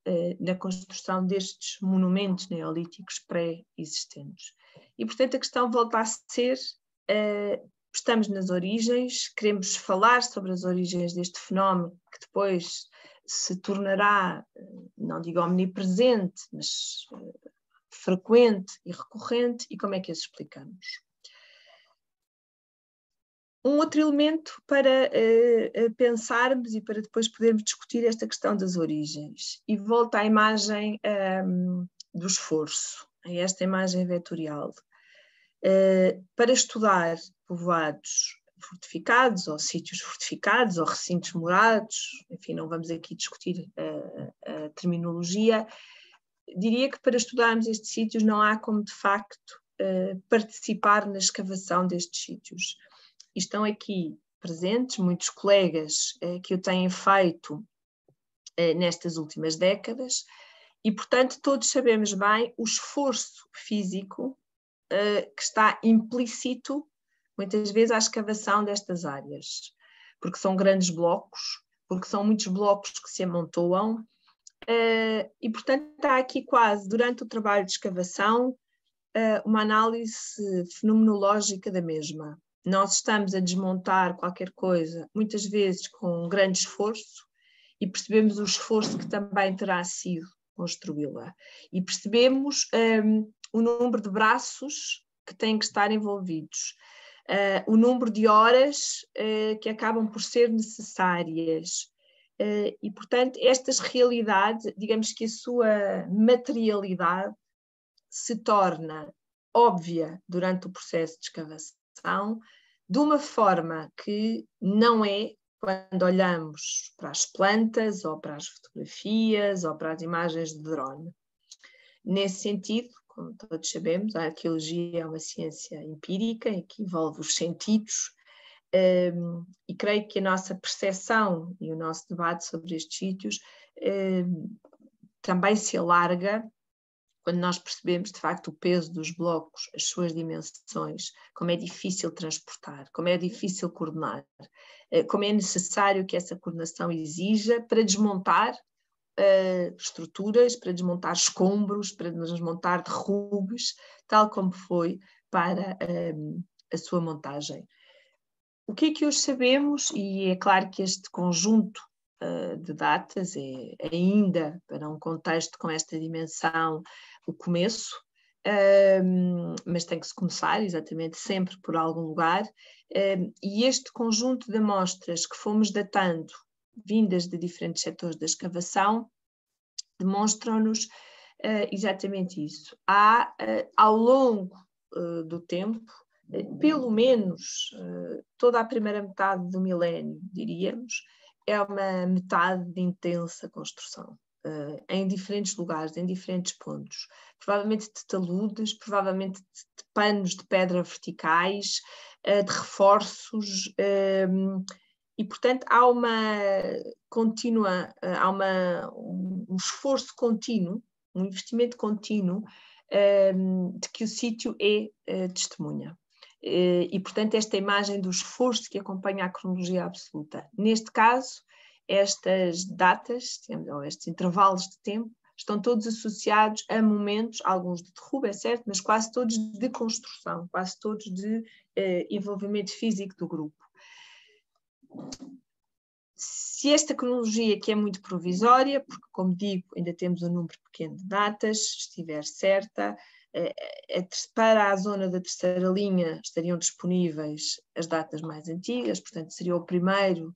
[SPEAKER 2] eh, na construção destes monumentos neolíticos pré-existentes. E, portanto, a questão volta a ser eh, estamos nas origens, queremos falar sobre as origens deste fenómeno que depois se tornará, eh, não digo omnipresente, mas eh, frequente e recorrente, e como é que as explicamos. Um outro elemento para uh, pensarmos e para depois podermos discutir esta questão das origens. E volta à imagem um, ehm, do esforço, a esta imagem vetorial. Uh, para estudar povoados fortificados, ou sítios fortificados, ou recintos morados, enfim, não vamos aqui discutir a, a terminologia. Diria que para estudarmos estes sítios não há como, de facto, eh, participar na escavação destes sítios. estão aqui presentes muitos colegas eh, que o têm feito eh, nestas últimas décadas, e, portanto, todos sabemos bem o esforço físico que está implícito muitas vezes à escavação destas áreas, porque são grandes blocos, porque são muitos blocos que se amontoam, uh, e portanto está aqui quase, durante o trabalho de escavação, uh, uma análise fenomenológica da mesma. Nós estamos a desmontar qualquer coisa, muitas vezes com um grande esforço, e percebemos o esforço que também terá sido construí-la. E percebemos um, ehm, o número de braços que têm que estar envolvidos uh, o número de horas uh, que acabam por ser necessárias. Uh, e, portanto, estas realidades, digamos que a sua materialidade se torna óbvia durante o processo de escavação, de uma forma que não é quando olhamos para as plantas ou para as fotografias ou para as imagens de drone. Nesse sentido, como todos sabemos, a arqueologia é uma ciência empírica que envolve os sentidos, um, ehm, e creio que a nossa percepção e o nosso debate sobre estes sítios um, ehm, também se alarga quando nós percebemos de facto o peso dos blocos, as suas dimensões, como é difícil transportar, como é difícil coordenar, eh, como é necessário que essa coordenação exija para desmontar uh, estruturas, para desmontar escombros, para desmontar derrubes, tal como foi para um, ehm, a sua montagem. O que é que hoje sabemos, e é claro que este conjunto uh, de datas é ainda, para um contexto com esta dimensão, o começo, um, ehm, mas tem que se começar exatamente sempre por algum lugar, um, ehm, e este conjunto de amostras que fomos datando vindas de diferentes setores da escavação demonstram-nos uh, exatamente isso. Há, uh, ao longo uh, do tempo, pelo menos toda a primeira metade do milénio, diríamos, é uma metade de intensa construção. em diferentes lugares, em diferentes pontos, provavelmente de taludes, provavelmente de panos de pedra verticais, de reforços, e, portanto, há uma contínua, eh, há uma, um esforço contínuo, um investimento contínuo um, ehm, de que o sítio é eh, testemunha. Eh, e, portanto, esta imagem do esforço que acompanha a cronologia absoluta. Neste caso, estas datas, ou estes intervalos de tempo, estão todos associados a momentos, alguns de derruba, é certo, mas quase todos de construção, quase todos de envolvimento físico do grupo se esta cronologia, que é muito provisória, porque, como digo, ainda temos um número pequeno de datas, estiver certa, eh, eh, para a zona da terceira linha estariam disponíveis as datas mais antigas, portanto, seria o primeiro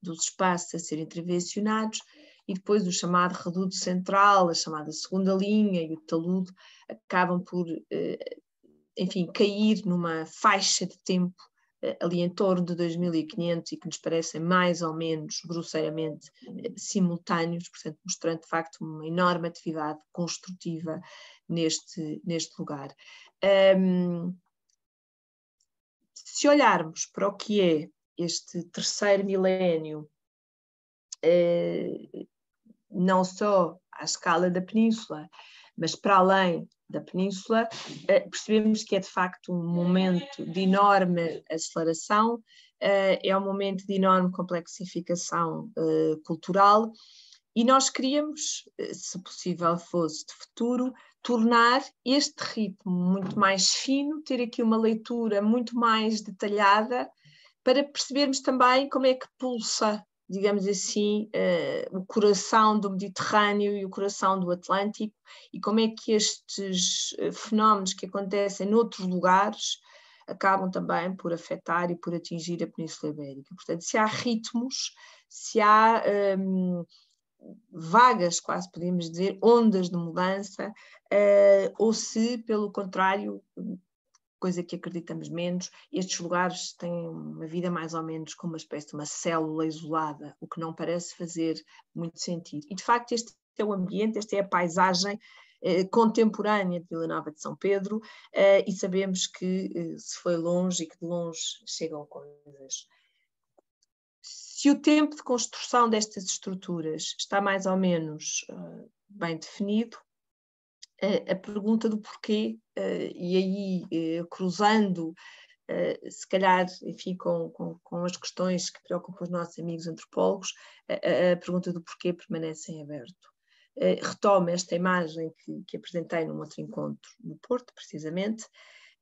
[SPEAKER 2] dos espaços a serem intervencionados, e depois o chamado reduto central, a chamada segunda linha e o taludo acabam por, eh, enfim, cair numa faixa de tempo ali em torno de 2.500 e que nos parecem mais ou menos grosseiramente eh, simultâneos, portanto, mostrando de facto uma enorme atividade construtiva neste, neste lugar. Um, se olharmos para o que é este terceiro milénio, eh, não só à escala da península, mas para além da península, eh, percebemos que é de facto um momento de enorme aceleração, eh, é um momento de enorme complexificação eh, cultural e nós queríamos, se possível fosse de futuro, tornar este ritmo muito mais fino, ter aqui uma leitura muito mais detalhada para percebermos também como é que pulsa digamos assim, uh, o coração do Mediterrâneo e o coração do Atlântico, e como é que estes eh, fenómenos que acontecem noutros lugares acabam também por afetar e por atingir a Península Ibérica. Portanto, se há ritmos, se há um, ehm, vagas, quase podemos dizer, ondas de mudança, uh, ou se, pelo contrário, coisa que acreditamos menos. Estes lugares têm uma vida mais ou menos como uma espécie de uma célula isolada, o que não parece fazer muito sentido. E de facto, este é o ambiente, esta é a paisagem eh, contemporânea de Vila Nova de São Pedro, eh, e sabemos que eh, se foi longe e que de longe chegam coisas. Se o tempo de construção destas estruturas está mais ou menos eh, bem definido, a pergunta do porquê, eh, e aí eh, cruzando, eh, se calhar, enfim, com, com, com, as questões que preocupam os nossos amigos antropólogos, a, a pergunta do porquê permanece em aberto. Retoma esta imagem que, que, apresentei num outro encontro no Porto, precisamente,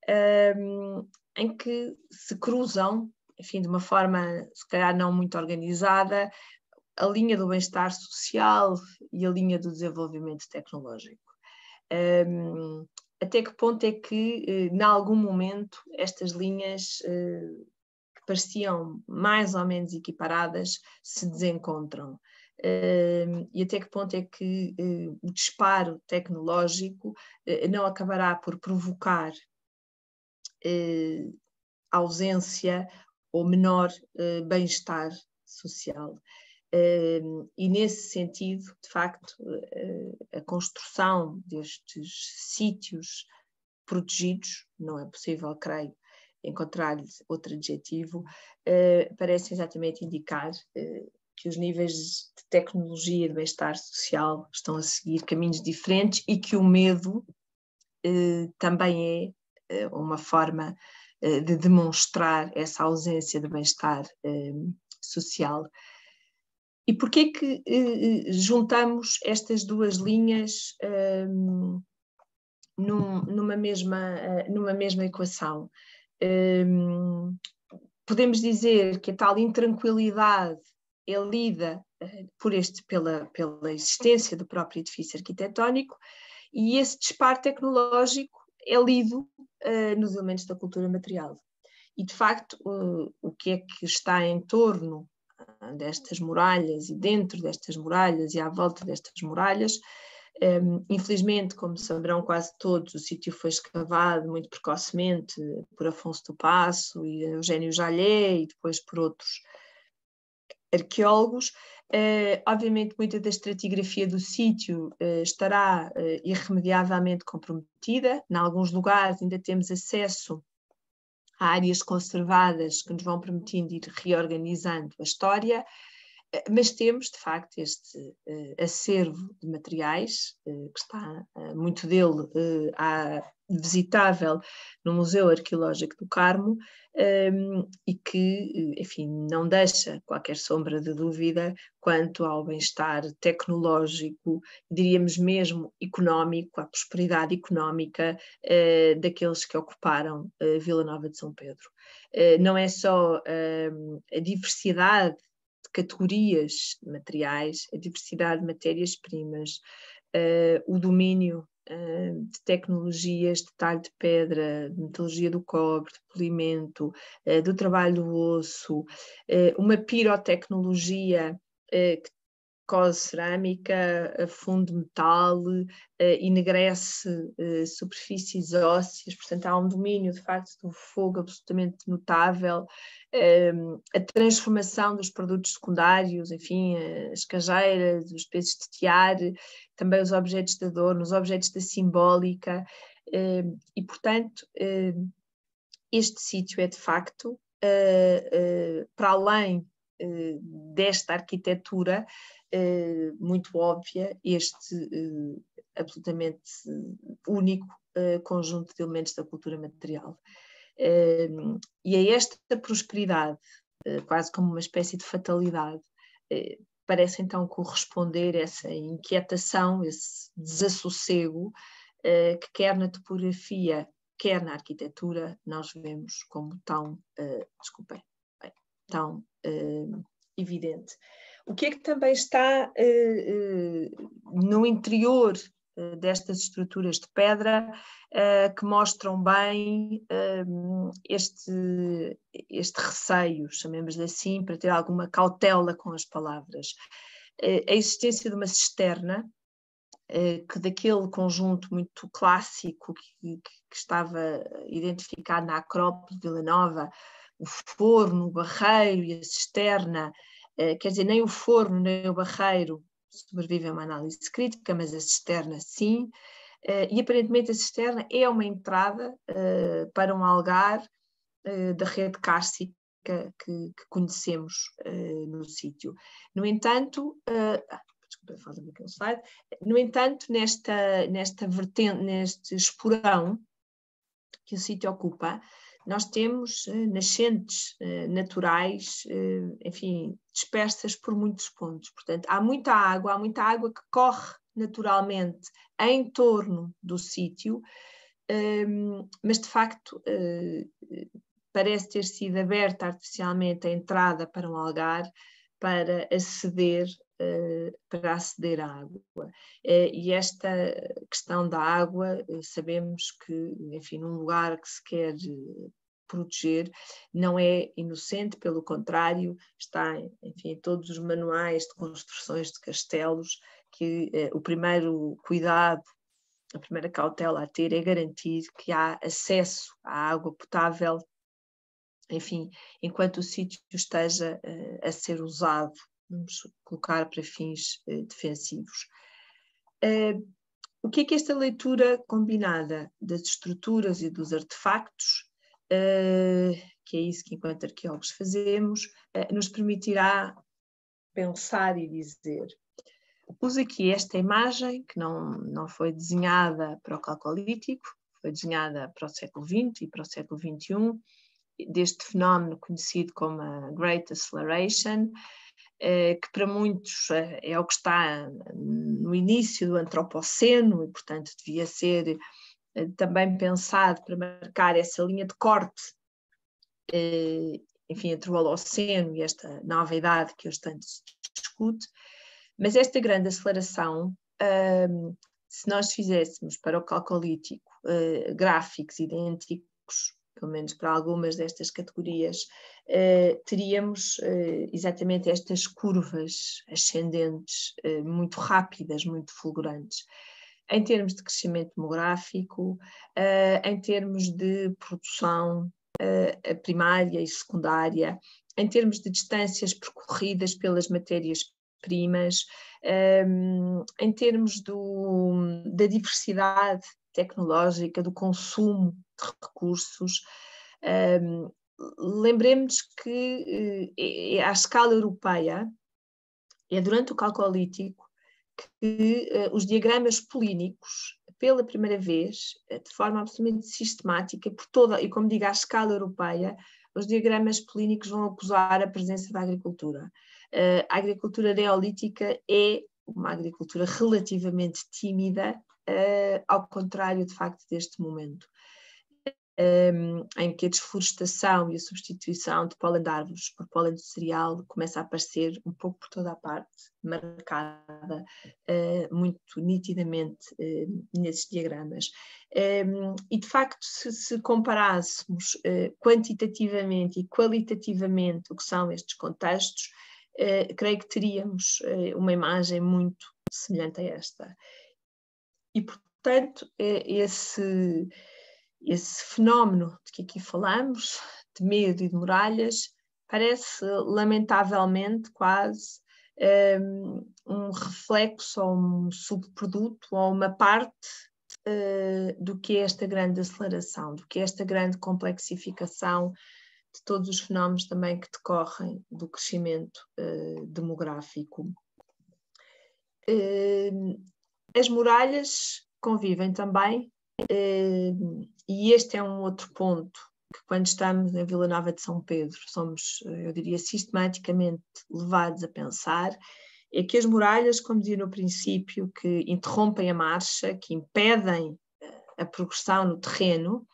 [SPEAKER 2] ehm, em que se cruzam, enfim, de uma forma se calhar não muito organizada, a linha do bem-estar social e a linha do desenvolvimento tecnológico. Um, até que ponto é que, eh, em algum momento, estas linhas uh, que pareciam mais ou menos equiparadas se desencontram? Uh, e até que ponto é que uh, o disparo tecnológico não acabará por provocar ausência ou menor bem-estar social? e nesse sentido, de facto, eh, a construção destes sítios protegidos, não é possível, creio, encontrar-lhe outro adjetivo, eh, parece exatamente indicar eh, que os níveis de tecnologia de bem-estar social estão a seguir caminhos diferentes e que o medo também é uma forma de demonstrar essa ausência de bem-estar social e porquê que eh, eh, juntamos estas duas linhas ehm, num, numa, mesma, eh, numa mesma equação? Ehm, podemos dizer que a tal intranquilidade é lida eh, por este, pela, pela existência do próprio edifício arquitetónico e esse disparo tecnológico é lido nos elementos da cultura material. E, de facto, o que é que está em torno destas muralhas e dentro destas muralhas e à volta destas muralhas. Um, ehm, infelizmente, como saberão quase todos, o sítio foi escavado muito precocemente por Afonso do Passo e Eugênio Jalhé e depois por outros arqueólogos. Uh, obviamente, muita da estratigrafia do sítio uh, estará uh, irremediavelmente comprometida. Em alguns lugares ainda temos acesso há áreas conservadas que nos vão permitindo ir reorganizando a história, eh, mas temos de facto este eh, acervo de materiais, eh, que está muito dele visitável no Museu Arqueológico do Carmo um, e que, enfim, não deixa qualquer sombra de dúvida quanto ao bem-estar tecnológico, diríamos mesmo económico, à prosperidade económica uh, daqueles que ocuparam uh, Vila Nova de São Pedro. Uh, não é só hum, a diversidade de categorias de materiais, a diversidade de matérias-primas, o domínio Hum, de tecnologias de talho de pedra, de metodologia do cobre, de polimento, eh, do trabalho do osso, eh, uma pirotecnologia eh, que cerâmica, eh, fundo de metal, eh, enegrece eh, superfícies ósseas, portanto há um domínio de facto do fogo absolutamente notável, ehm, a transformação dos produtos secundários, enfim, as cajeiras, os peixes de tiar, também os objetos de adorno, os objetos da simbólica, ehm, e portanto ehm, este sítio é de facto, para além desta arquitetura, eh, muito óbvia este eh, absolutamente único eh, conjunto de elementos da cultura material. Ehm, e é esta prosperidade, quase como uma espécie de fatalidade, parece então corresponder essa inquietação, esse desassossego que quer na topografia, quer na arquitetura, nós vemos como tão, desculpem, tão evidente. O que é que também está eh, eh, no interior eh, destas estruturas de pedra que mostram bem este, este receio, chamemos-lhe assim, para ter alguma cautela com as palavras. a existência de uma cisterna que daquele conjunto muito clássico que, que, estava identificado na Acrópole de Vila Nova, o forno, o barreiro e a cisterna, eh, quer dizer, nem o forno, nem o barreiro sobrevivem a uma análise crítica, mas a cisterna sim, eh, e aparentemente a cisterna é uma entrada eh, para um algar da rede cárcica que, que, conhecemos no sítio. No entanto, ah, desculpa, aquele slide. No entanto, nesta, nesta vertente, neste esporão que o sítio ocupa, nós temos eh, nascentes eh, naturais, eh, enfim, dispersas por muitos pontos. Portanto, há muita água, há muita água que corre naturalmente em torno do sítio, ehm, mas de facto parece ter sido aberta artificialmente a entrada para um algar para aceder para aceder à água. E esta questão da água, sabemos que, enfim, num lugar que se quer proteger, não é inocente, pelo contrário, está enfim, em todos os manuais de construções de castelos que eh, o primeiro cuidado, a primeira cautela a ter é garantir que há acesso à água potável, enfim, enquanto o sítio esteja eh, a ser usado, vamos colocar para fins eh, defensivos. Eh, o que é que esta leitura combinada das estruturas e dos artefactos ah, que é isso que, enquanto arqueólogos, fazemos, ah, nos permitirá pensar e dizer. Uso aqui esta imagem, que não, não foi desenhada para o calcolítico, foi desenhada para o século XX e para o século XXI, deste fenómeno conhecido como a Great Acceleration, ah, que para muitos é o que está no início do antropoceno e, portanto, devia ser também pensado para marcar essa linha de corte, eh, enfim, entre o Holoceno e esta nova idade que hoje tanto se discute, mas esta grande aceleração, ehm, se nós fizéssemos para o calcolítico eh, gráficos idênticos, pelo menos para algumas destas categorias, eh, teríamos exatamente estas curvas ascendentes muito rápidas, muito fulgurantes em termos de crescimento demográfico, eh, em termos de produção eh, primária e secundária, em termos de distâncias percorridas pelas matérias-primas, ehm, em termos do, da diversidade tecnológica, do consumo de recursos. Ehm, lembremos que, eh, é, é, à escala europeia, é durante o Calcolítico que uh, os diagramas polínicos, pela primeira vez, eh, de forma absolutamente sistemática, por toda, e como digo, à escala europeia, os diagramas polínicos vão acusar a presença da agricultura. Uh, a agricultura neolítica é uma agricultura relativamente tímida, uh, ao contrário, de facto, deste momento um, em que a desflorestação e a substituição de pólen de árvores por pólen de cereal começa a aparecer um pouco por toda a parte, marcada uh, muito nitidamente uh, nesses diagramas. Um, e de facto, se, se comparássemos uh, quantitativamente e qualitativamente o que são estes contextos, uh, creio que teríamos uh, uma imagem muito semelhante a esta. E portanto, é esse esse fenómeno de que aqui falamos, de medo e de muralhas, parece lamentavelmente quase um, um reflexo ou um subproduto ou uma parte uh, do que é esta grande aceleração, do que é esta grande complexificação de todos os fenómenos também que decorrem do crescimento uh, demográfico. Uh, as muralhas convivem também e este é um outro ponto que quando estamos na Vila Nova de São Pedro somos, eu diria, sistematicamente levados a pensar, é que as muralhas, como dizia no princípio, que interrompem a marcha, que impedem ah, a progressão no terreno,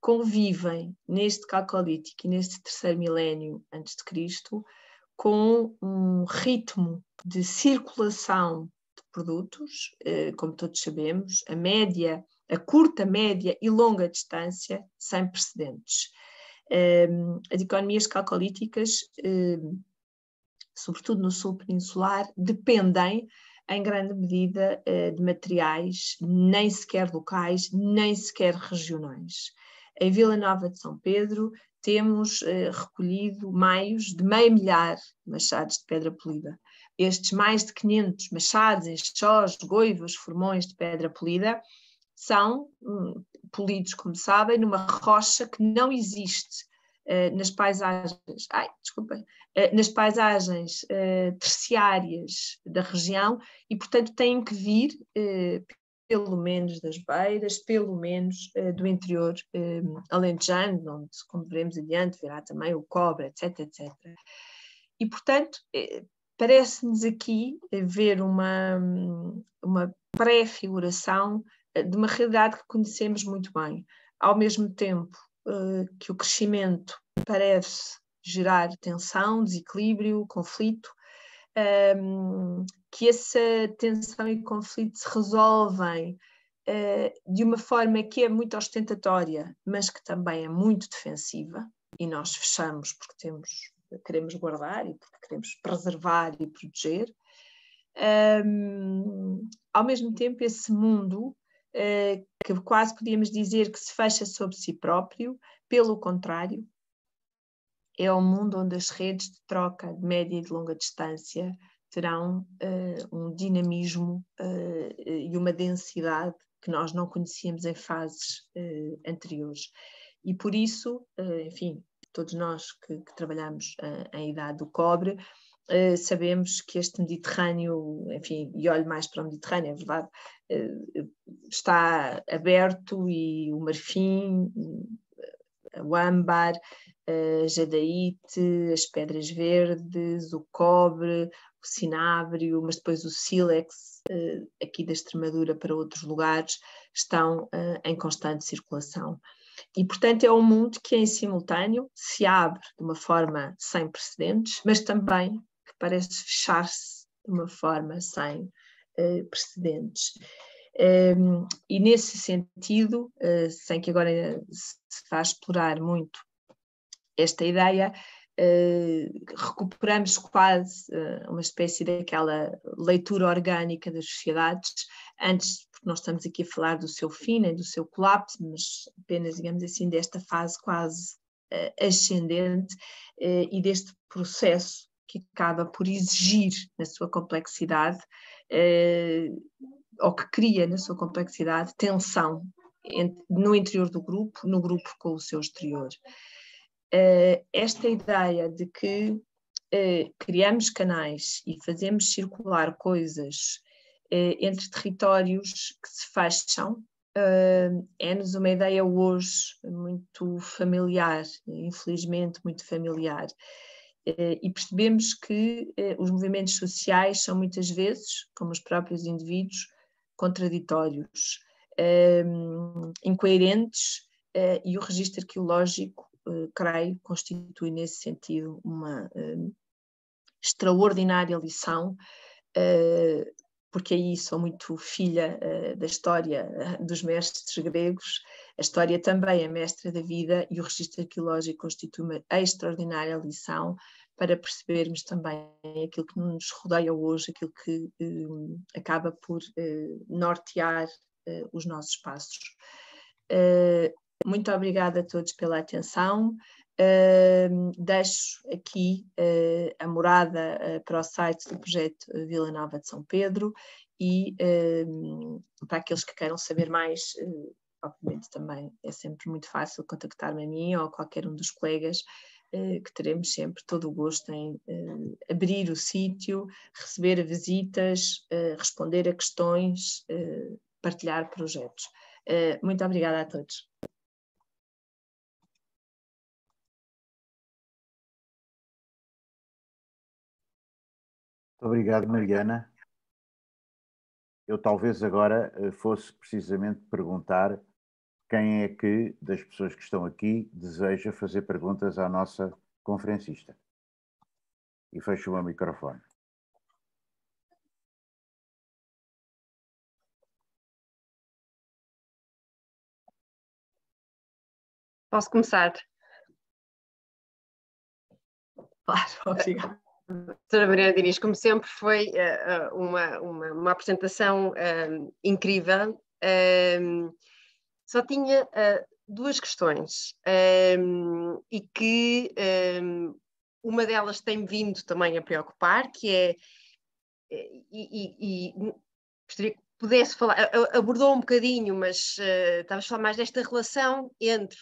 [SPEAKER 2] convivem neste calcolítico e neste terceiro milénio antes de Cristo com um ritmo de circulação de produtos, ah, como todos sabemos, a média a curta, média e longa distância sem precedentes. as economias calcolíticas, sobretudo no sul peninsular, dependem em grande medida ah, de materiais nem sequer locais, nem sequer regionais. Em Vila Nova de São Pedro temos ah, recolhido mais de meio milhar de machados de pedra polida. Estes mais de 500 machados, enxós, goivos, formões de pedra polida são um, polidos, como sabem, numa rocha que não existe uh, nas paisagens, ai, desculpa, uh, nas paisagens uh, terciárias da região e, portanto, têm que vir pelo menos das beiras, pelo menos do interior alentejano, onde, como veremos adiante, virá também o cobre, etc, etc. E, portanto, parece-nos aqui ver uma, hum, uma pré-figuração de uma realidade que conhecemos muito bem. Ao mesmo tempo eh, que o crescimento parece gerar tensão, desequilíbrio, conflito, ehm, que essa tensão e conflito se resolvem eh, de uma forma que é muito ostentatória, mas que também é muito defensiva, e nós fechamos porque temos, queremos guardar e porque queremos preservar e proteger. Um, ehm, ao mesmo tempo, esse mundo eh, que quase podíamos dizer que se fecha sobre si próprio, pelo contrário, é o mundo onde as redes de troca de média e de longa distância terão uh, um dinamismo uh, e uma densidade que nós não conhecíamos em fases uh, anteriores. E por isso, enfim, todos nós que, que trabalhamos em idade do cobre, eh, sabemos que este Mediterrâneo, enfim, e olho mais para o Mediterrâneo, é verdade, uh, está aberto e o marfim, eh, o âmbar, a jadaíte, as pedras verdes, o cobre, o cinábrio, mas depois o sílex, aqui da Extremadura para outros lugares, estão em constante circulação. E, portanto, é um mundo que em simultâneo se abre de uma forma sem precedentes, mas também parece fechar-se de uma forma sem uh, precedentes. Um, ehm, e nesse sentido, uh, sem que agora se vá explorar muito esta ideia, uh, recuperamos quase uma espécie daquela leitura orgânica das sociedades, antes, porque nós estamos aqui a falar do seu fim nem do seu colapso, mas apenas, digamos assim, desta fase quase ascendente e deste processo que acaba por exigir na sua complexidade, eh, ou que cria na sua complexidade, tensão no interior do grupo, no grupo com o seu exterior. Eh, esta ideia de que eh, criamos canais e fazemos circular coisas entre territórios que se fecham, é-nos uma ideia hoje muito familiar, infelizmente muito familiar. Eh, e percebemos que eh, os movimentos sociais são muitas vezes, como os próprios indivíduos, contraditórios, ehm, incoerentes, eh, e o registro arqueológico, creio, constitui nesse sentido uma extraordinária lição porque aí sou muito filha uh, da história uh, dos mestres gregos. A história também é mestra da vida e o registro arqueológico constitui uma extraordinária lição para percebermos também aquilo que nos rodeia hoje, aquilo que eh, acaba por uh, nortear os nossos passos. muito obrigada a todos pela atenção deixo aqui uh, a morada uh, para o site do projeto Vila Nova de São Pedro e para aqueles que queiram saber mais, ah, obviamente também é sempre muito fácil contactar-me a mim ou a qualquer um dos colegas, que teremos sempre todo o gosto em abrir o sítio, receber visitas, responder
[SPEAKER 3] a questões, partilhar projetos. muito obrigada a todos.
[SPEAKER 1] Muito obrigado, Mariana. Eu talvez agora eh, fosse precisamente perguntar quem é que, das pessoas que estão aqui, deseja fazer perguntas à nossa conferencista. E fecho o meu microfone.
[SPEAKER 3] Posso começar? Claro,
[SPEAKER 2] obrigado.
[SPEAKER 1] Doutora Maria Diniz, como sempre, foi uh, uma, uma, uma,
[SPEAKER 2] apresentação ehm, incrível. Ehm, só tinha uh, duas questões ehm, e que uma delas tem vindo também a preocupar, que é e, e, e gostaria que pudesse falar, abordou um bocadinho, mas uh, estava a falar mais desta relação entre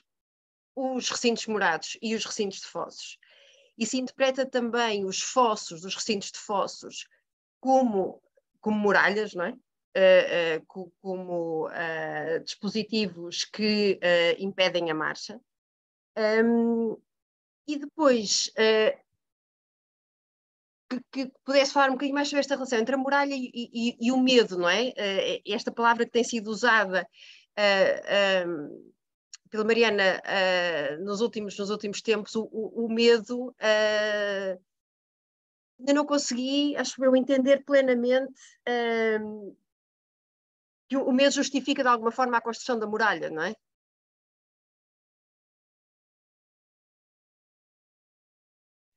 [SPEAKER 2] os recintos morados e os recintos de fósseis e se interpreta também os fossos, os recintos de fossos, como, como muralhas, não é? Uh, uh, como uh, dispositivos que impedem a marcha. Um, e depois, que, que, pudesse falar um bocadinho mais sobre esta relação entre a muralha e, e, e o medo, não é? esta palavra que tem sido usada um, Digo, Mariana, uh, nos, últimos, nos últimos tempos o, o, o medo uh, ainda não consegui, acho eu, entender plenamente uh,
[SPEAKER 3] que o, o medo justifica de alguma forma a construção da muralha, não é?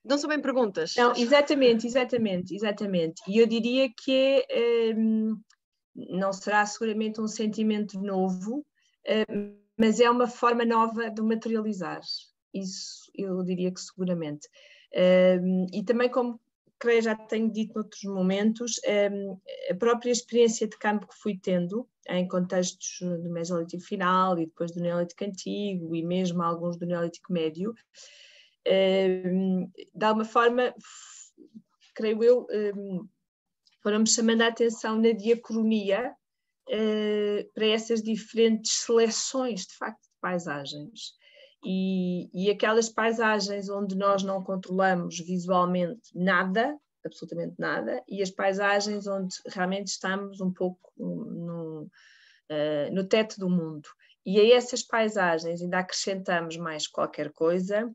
[SPEAKER 3] Não são bem
[SPEAKER 2] perguntas. Não, exatamente, exatamente, exatamente. E eu diria que um, não será seguramente um sentimento novo, um, mas é uma forma nova de materializar. Isso eu diria que seguramente. Um, e também, como creio já tenho dito noutros momentos, um, a própria experiência de campo que fui tendo em contextos do Mesolítico Final e depois do Neolítico Antigo e mesmo alguns do Neolítico Médio, um, de alguma forma, creio eu, foram-me chamando a atenção na diacronia eh, para essas diferentes seleções, de facto, de paisagens. E, e aquelas paisagens onde nós não controlamos visualmente nada, absolutamente nada, e as paisagens onde realmente estamos um pouco no, uh, eh, no teto do mundo. E a essas paisagens ainda acrescentamos mais qualquer coisa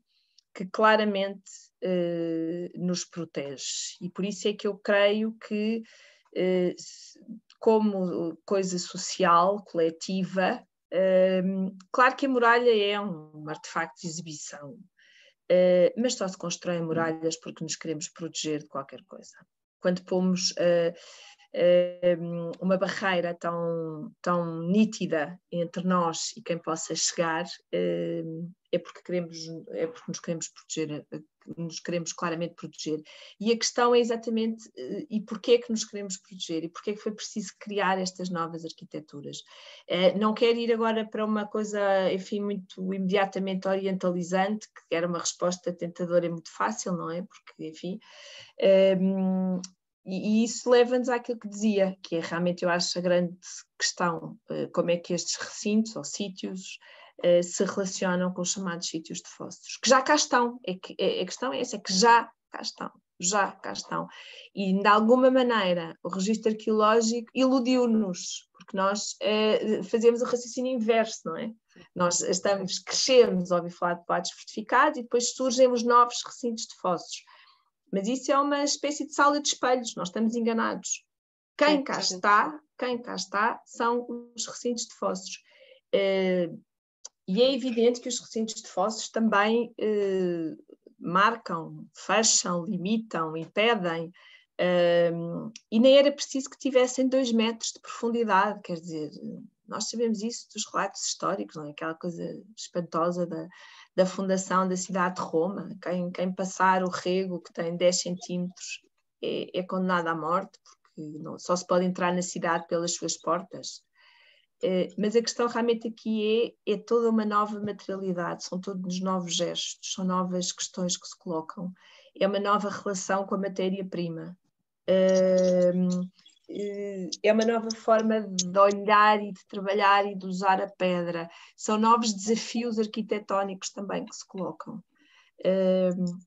[SPEAKER 2] que claramente eh, nos protege. E por isso é que eu creio que como uh, coisa social, coletiva. Um, claro que a muralha é um artefacto de exibição, uh, mas só se constroem muralhas porque nos queremos proteger de qualquer coisa. Quando pomos uh, Hum, uma barreira tão, tão nítida entre nós e quem possa chegar hum, é porque queremos é porque nos queremos proteger nos queremos claramente proteger e a questão é exatamente eh, e porquê é que nos queremos proteger e porquê é que foi preciso criar estas novas arquiteturas eh, não quero ir agora para uma coisa enfim muito imediatamente orientalizante que era uma resposta tentadora e muito fácil não é porque enfim hum, e, e isso leva-nos àquilo que dizia, que é realmente, eu acho, a grande questão: eh, como é que estes recintos ou sítios eh, se relacionam com os chamados sítios de fósseis que já cá estão. É que, é, a questão é essa, é que já cá estão, já cá estão. E de alguma maneira o registro arqueológico iludiu-nos, porque nós eh, fazemos o raciocínio inverso, não é? Nós estamos, crescemos, ouvi falar de patos fortificados, e depois surgem os novos recintos de fósseis mas isso é uma espécie de sala de espelhos, nós estamos enganados. Quem sim, cá sim. está, quem cá está, são os recintos de fósseis. Uh, e é evidente que os recintos de fósseis também uh, marcam, fecham, limitam, impedem. Uh, e nem era preciso que tivessem dois metros de profundidade, quer dizer, nós sabemos isso dos relatos históricos, não é? aquela coisa espantosa da, da fundação da cidade de Roma. Quem, quem passar o rego que tem 10 centímetros é, é condenado à morte, porque não, só se pode entrar na cidade pelas suas portas. É, mas a questão realmente aqui é, é toda uma nova materialidade, são todos novos gestos, são novas questões que se colocam, é uma nova relação com a matéria-prima é uma nova forma de olhar e de trabalhar e de usar a pedra. São novos desafios arquitetónicos também que se colocam.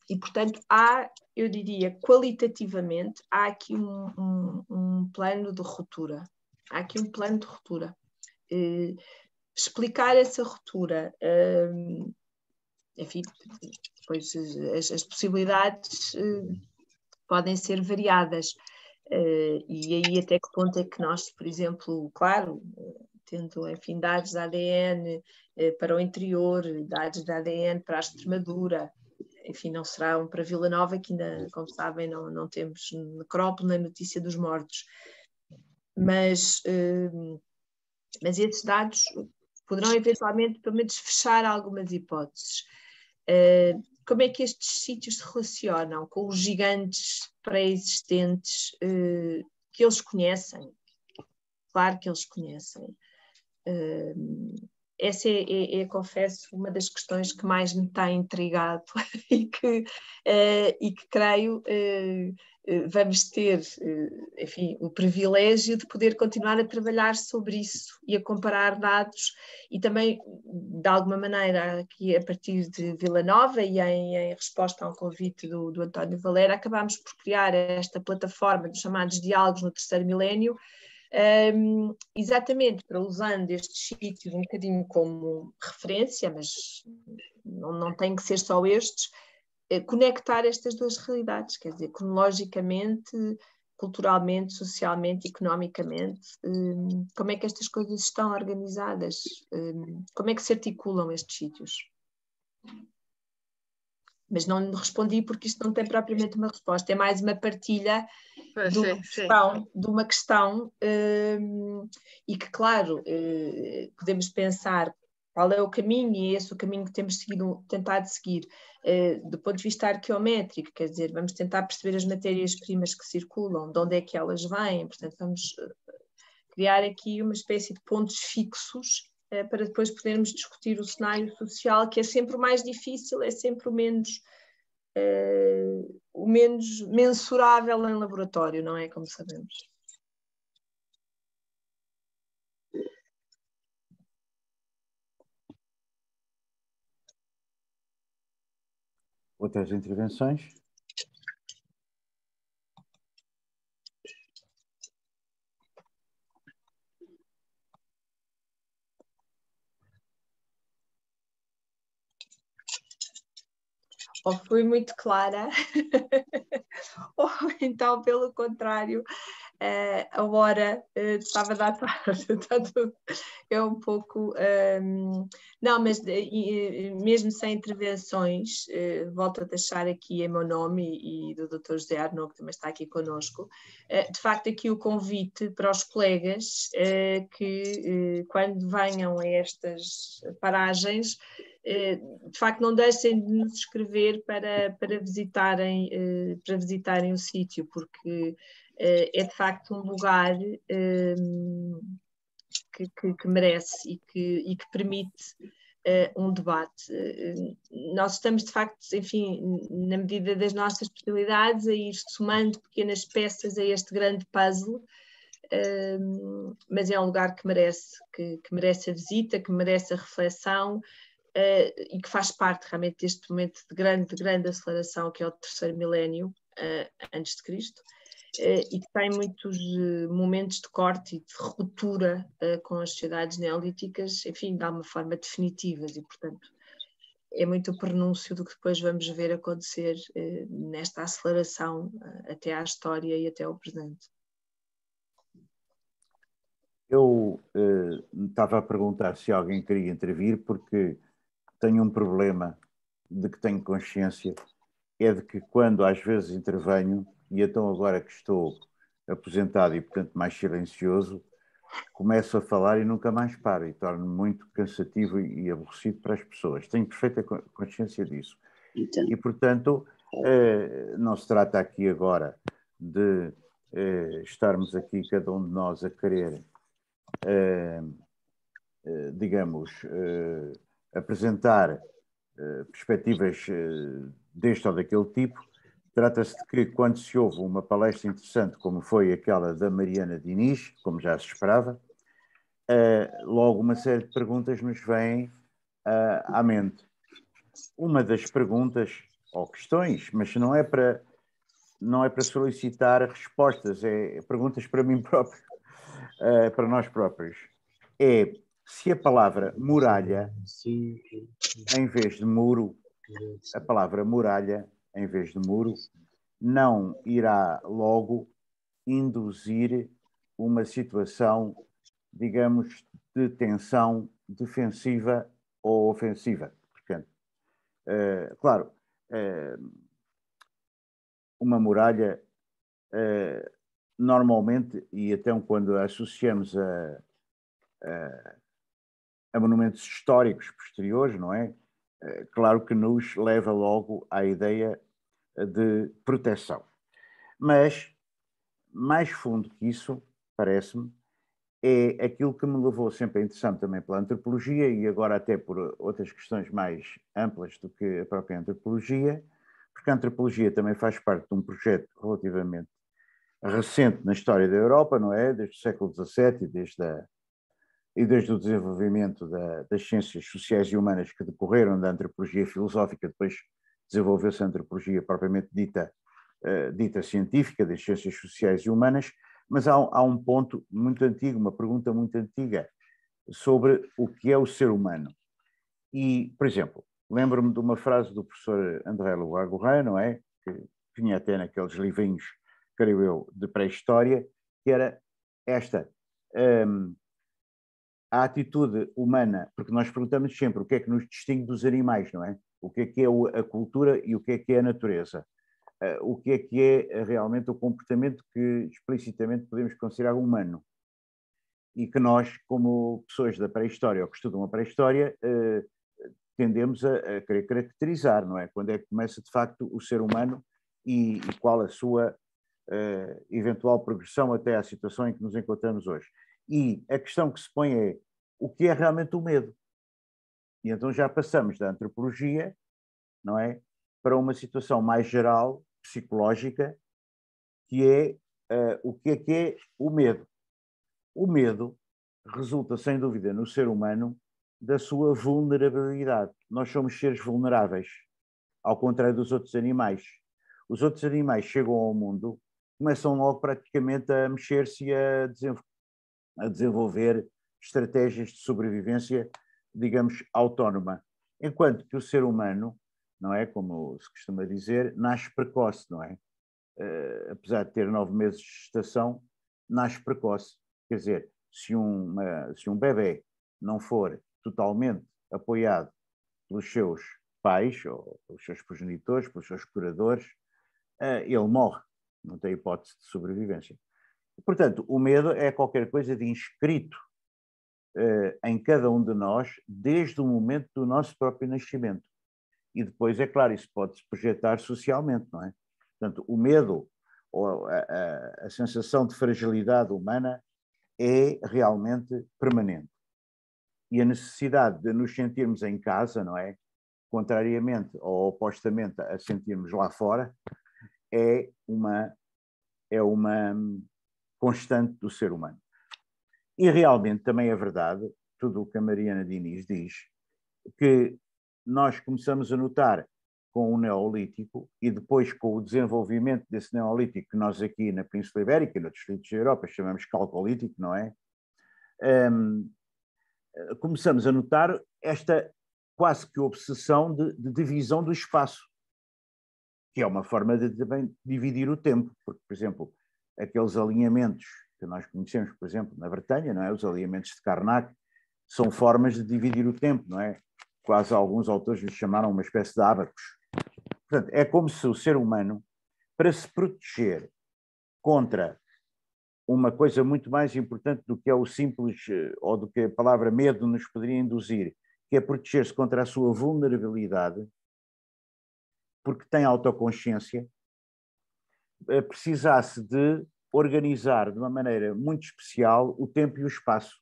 [SPEAKER 2] e, portanto, há, eu diria, qualitativamente, há aqui um, um, um plano de ruptura. Há aqui um plano de ruptura. Eh, explicar essa ruptura, enfim, as, as possibilidades eh, podem ser variadas. Uh, e aí até que ponto é que nós, por exemplo, claro, eh, tendo enfim dados de ADN uh, eh, para o interior, dados de ADN para a Extremadura, enfim, não será um para Vila Nova, que ainda, como sabem, não, não temos necrópole nem notícia dos mortos. Mas, uh, mas esses dados poderão eventualmente, pelo menos, fechar algumas hipóteses como é que estes sítios se relacionam com os gigantes pré-existentes eh, que eles conhecem? Claro que eles conhecem. Ehm, essa é, é, é, confesso, uma das questões que mais me está intrigado e que, uh, e que creio uh, vamos ter, uh, enfim, o privilégio de poder continuar a trabalhar sobre isso e a comparar dados e também, de alguma maneira, aqui a partir de Vila Nova e em, em resposta a um convite do, do António Valera, acabámos por criar esta plataforma dos chamados diálogos no terceiro milénio, um, exatamente para usando estes sítios um bocadinho como referência, mas não, não tem que ser só estes, é conectar estas duas realidades, quer dizer, cronologicamente, culturalmente, socialmente, economicamente, um, como é que estas coisas estão organizadas, um, como é que se articulam estes sítios mas não respondi porque isto não tem propriamente uma resposta, é mais uma partilha pois de uma, sim, questão, sim. De uma questão um, e que, claro, uh, podemos pensar qual é o caminho e é esse é o caminho que temos seguido, tentado seguir uh, do ponto de vista arqueométrico, quer dizer, vamos tentar perceber as matérias-primas que circulam, de onde é que elas vêm, portanto, vamos eh, criar aqui uma espécie de pontos fixos eh, para depois podermos discutir o cenário social, que é sempre o mais difícil, é sempre o menos, eh, o menos mensurável em laboratório, não é? Como sabemos.
[SPEAKER 1] Outras intervenções?
[SPEAKER 2] ou fui muito clara, ou então, pelo contrário, uh, a hora uh, estava da tarde. tudo. É um pouco. Um, ehm, não, mas eh, e, mesmo sem intervenções, uh, volto a deixar aqui em meu nome e, e do Dr. José Arnaud, que também está aqui conosco uh, de facto, aqui o convite para os colegas que, quando venham a estas paragens, eh, de facto não deixem de nos escrever para, para, visitarem, eh, para visitarem o sítio, porque eh, é de facto um lugar ehm, que, que, que merece e que, e que permite um debate. nós estamos de facto, enfim, na medida das nossas possibilidades, a ir somando pequenas peças a este grande puzzle. Um, ehm, mas é um lugar que merece, que, que, merece a visita, que merece a reflexão, eh, e que faz parte realmente deste momento de grande, de grande aceleração que é o terceiro milénio eh, antes de Cristo eh, e que tem muitos momentos de corte e de ruptura com as sociedades neolíticas, enfim, de alguma forma definitivas e, portanto, é muito o prenúncio do que depois vamos ver acontecer nesta aceleração até à história e até ao presente.
[SPEAKER 1] Eu uh, estava a perguntar se alguém queria intervir, porque tenho um problema de que tenho consciência, é de que quando às vezes intervenho, e então agora que estou aposentado e portanto mais silencioso, começo a falar e nunca mais paro, e torno-me muito cansativo e aborrecido para as pessoas. Tenho perfeita consciência disso. Então. E portanto, eh, não se trata aqui agora de eh, estarmos aqui, cada um de nós, a querer, eh, digamos, apresentar eh, perspectivas eh, deste ou daquele tipo, Trata-se de que, quando se houve uma palestra interessante, como foi aquela da Mariana Diniz, como já se esperava, uh, logo uma série de perguntas nos vêm uh, à mente. Uma das perguntas, ou questões, mas não é para, não é para solicitar respostas, é perguntas para mim próprio, uh, para nós próprios, é se a palavra muralha, em vez de muro, a palavra muralha, em vez de muro, não irá logo induzir uma situação, digamos, de tensão defensiva ou ofensiva. Portanto, uh, claro, uh, uma muralha, uh, normalmente, e até quando associamos a, a a monumentos históricos posteriores, não é? Eh, claro que nos leva logo à ideia de proteção. Mas, mais fundo que isso, parece-me, é aquilo que me levou sempre a interessar também pela antropologia e agora até por outras questões mais amplas do que a própria antropologia, porque a antropologia também faz parte de um projeto relativamente recente na história da Europa, não é? Desde o século XVII e desde a, e desde o desenvolvimento da, das ciências sociais e humanas que decorreram da antropologia filosófica, depois desenvolveu-se a antropologia propriamente dita, eh, dita científica, das ciências sociais e humanas, mas há, há, um ponto muito antigo, uma pergunta muito antiga, sobre o que é o ser humano. E, por exemplo, lembro-me de uma frase do professor André Lugar Gourray, não é? Que tinha até naqueles livrinhos, creio eu, de pré-história, que era esta. Um, ehm, a atitude humana, porque nós perguntamos sempre o que é que nos distingue dos animais, não é? O que é que é a cultura e o que é que é a natureza? Ah, o que é que é ah, realmente o comportamento que explicitamente podemos considerar humano? E que nós, como pessoas da pré-história ou que estudam a pré-história, ah, tendemos a, querer caracterizar, não é? Quando é que começa de facto o ser humano e qual a sua eventual progressão até à situação em que nos encontramos hoje. E a questão que se põe é o que é realmente o medo? E então já passamos da antropologia, não é? Para uma situação mais geral, psicológica, que é uh, o que é que é o medo. O medo resulta, sem dúvida, no ser humano da sua vulnerabilidade. Nós somos seres vulneráveis, ao contrário dos outros animais. Os outros animais chegam ao mundo, começam logo praticamente a mexer-se e a desenvolver a desenvolver estratégias de sobrevivência, digamos, autónoma. Enquanto que o ser humano, não é? Como se costuma dizer, nasce precoce, não é? Uh, apesar de ter nove meses de gestação, nasce precoce. Quer dizer, se, uma, se um bebê não for totalmente apoiado pelos seus pais, ou pelos seus progenitores, pelos seus curadores, uh, ele morre, não tem hipótese de sobrevivência. Portanto, o medo é qualquer coisa de inscrito eh, em cada um de nós desde o momento do nosso próprio nascimento. E depois, é claro, isso pode se projetar socialmente, não é? Portanto, o medo ou a, a, a sensação de fragilidade humana é realmente permanente. E a necessidade de nos sentirmos em casa, não é? Contrariamente ou opostamente a sentirmos lá fora, é uma é uma constante do ser humano. E realmente também é verdade tudo o que a Mariana Diniz diz, que nós começamos a notar com o Neolítico e depois com o desenvolvimento desse Neolítico que nós aqui na Península Ibérica e noutros sítios da Europa chamamos Calcolítico, não é? Um, começamos a notar esta quase que obsessão de, de, divisão do espaço, que é uma forma de também dividir o tempo, porque, por exemplo, aqueles alinhamentos que nós conhecemos, por exemplo, na Bretanha, não é? Os alinhamentos de Carnac são formas de dividir o tempo, não é? Quase alguns autores lhes chamaram uma espécie de abacos. Portanto, é como se o ser humano, para se proteger contra uma coisa muito mais importante do que é o simples, eh, ou do que a palavra medo nos poderia induzir, que é proteger-se contra a sua vulnerabilidade, porque tem autoconsciência, eh, precisasse de organizar de uma maneira muito especial o tempo e o espaço.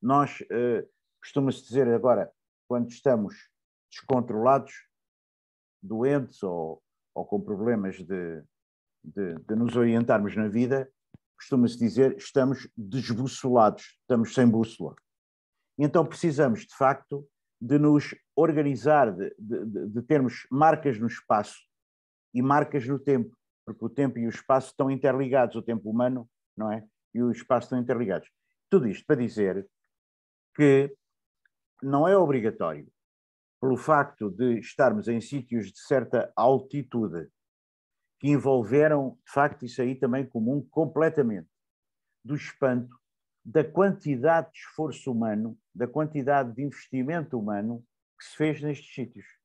[SPEAKER 1] Nós, eh, costuma-se dizer agora, quando estamos descontrolados, doentes ou, ou com problemas de, de, de nos orientarmos na vida, costuma-se dizer estamos desbussolados, estamos sem bússola. Então precisamos, de facto, de nos organizar, de, de, de termos marcas no espaço e marcas no tempo porque o tempo e o espaço estão interligados, o tempo humano, não é? E o espaço estão interligados. Tudo isto para dizer que não é obrigatório, pelo facto de estarmos em sítios de certa altitude, que envolveram, de facto, isso aí também comum completamente, do espanto da quantidade de esforço humano, da quantidade de investimento humano que se fez nestes sítios.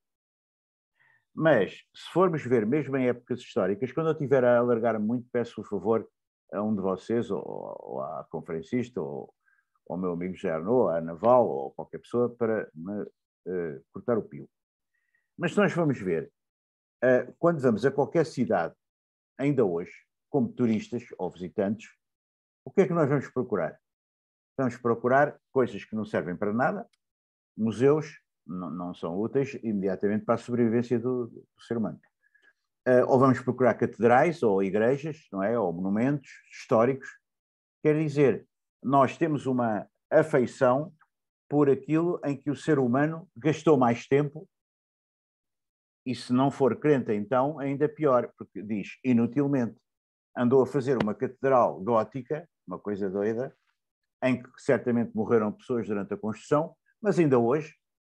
[SPEAKER 1] Mas, se formos ver, mesmo em épocas históricas, quando eu estiver a alargar muito, peço o favor a um de vocês, ou, ou à conferencista, ou ao meu amigo ou à Naval, ou qualquer pessoa, para me uh, cortar o pio. Mas se nós vamos ver, uh, quando vamos a qualquer cidade, ainda hoje, como turistas ou visitantes, o que é que nós vamos procurar? Vamos procurar coisas que não servem para nada, museus, não, são úteis imediatamente para a sobrevivência do, do ser humano. Uh, ou vamos procurar catedrais ou igrejas, não é? Ou monumentos históricos. Quer dizer, nós temos uma afeição por aquilo em que o ser humano gastou mais tempo e se não for crente, então ainda pior, porque diz inutilmente andou a fazer uma catedral gótica, uma coisa doida, em que certamente morreram pessoas durante a construção, mas ainda hoje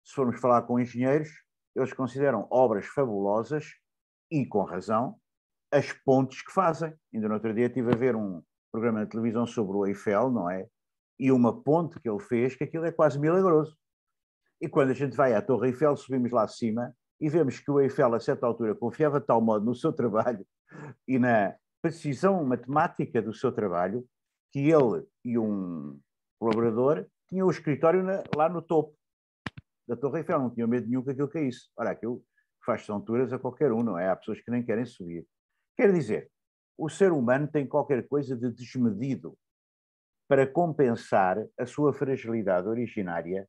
[SPEAKER 1] se formos falar com engenheiros, eles consideram obras fabulosas e com razão as pontes que fazem. Ainda no outro dia estive a ver um programa de televisão sobre o Eiffel, não é? E uma ponte que ele fez, que aquilo é quase milagroso. E quando a gente vai à Torre Eiffel, subimos lá acima e vemos que o Eiffel, a certa altura, confiava de tal modo no seu trabalho e na precisão matemática do seu trabalho que ele e um colaborador tinham o escritório na, lá no topo da Torre Eiffel, não tinham medo nenhum que aquilo caísse. Ora, aquilo faz-se alturas a qualquer um, não é? Há pessoas que nem querem subir. Quer dizer, o ser humano tem qualquer coisa de desmedido para compensar a sua fragilidade originária,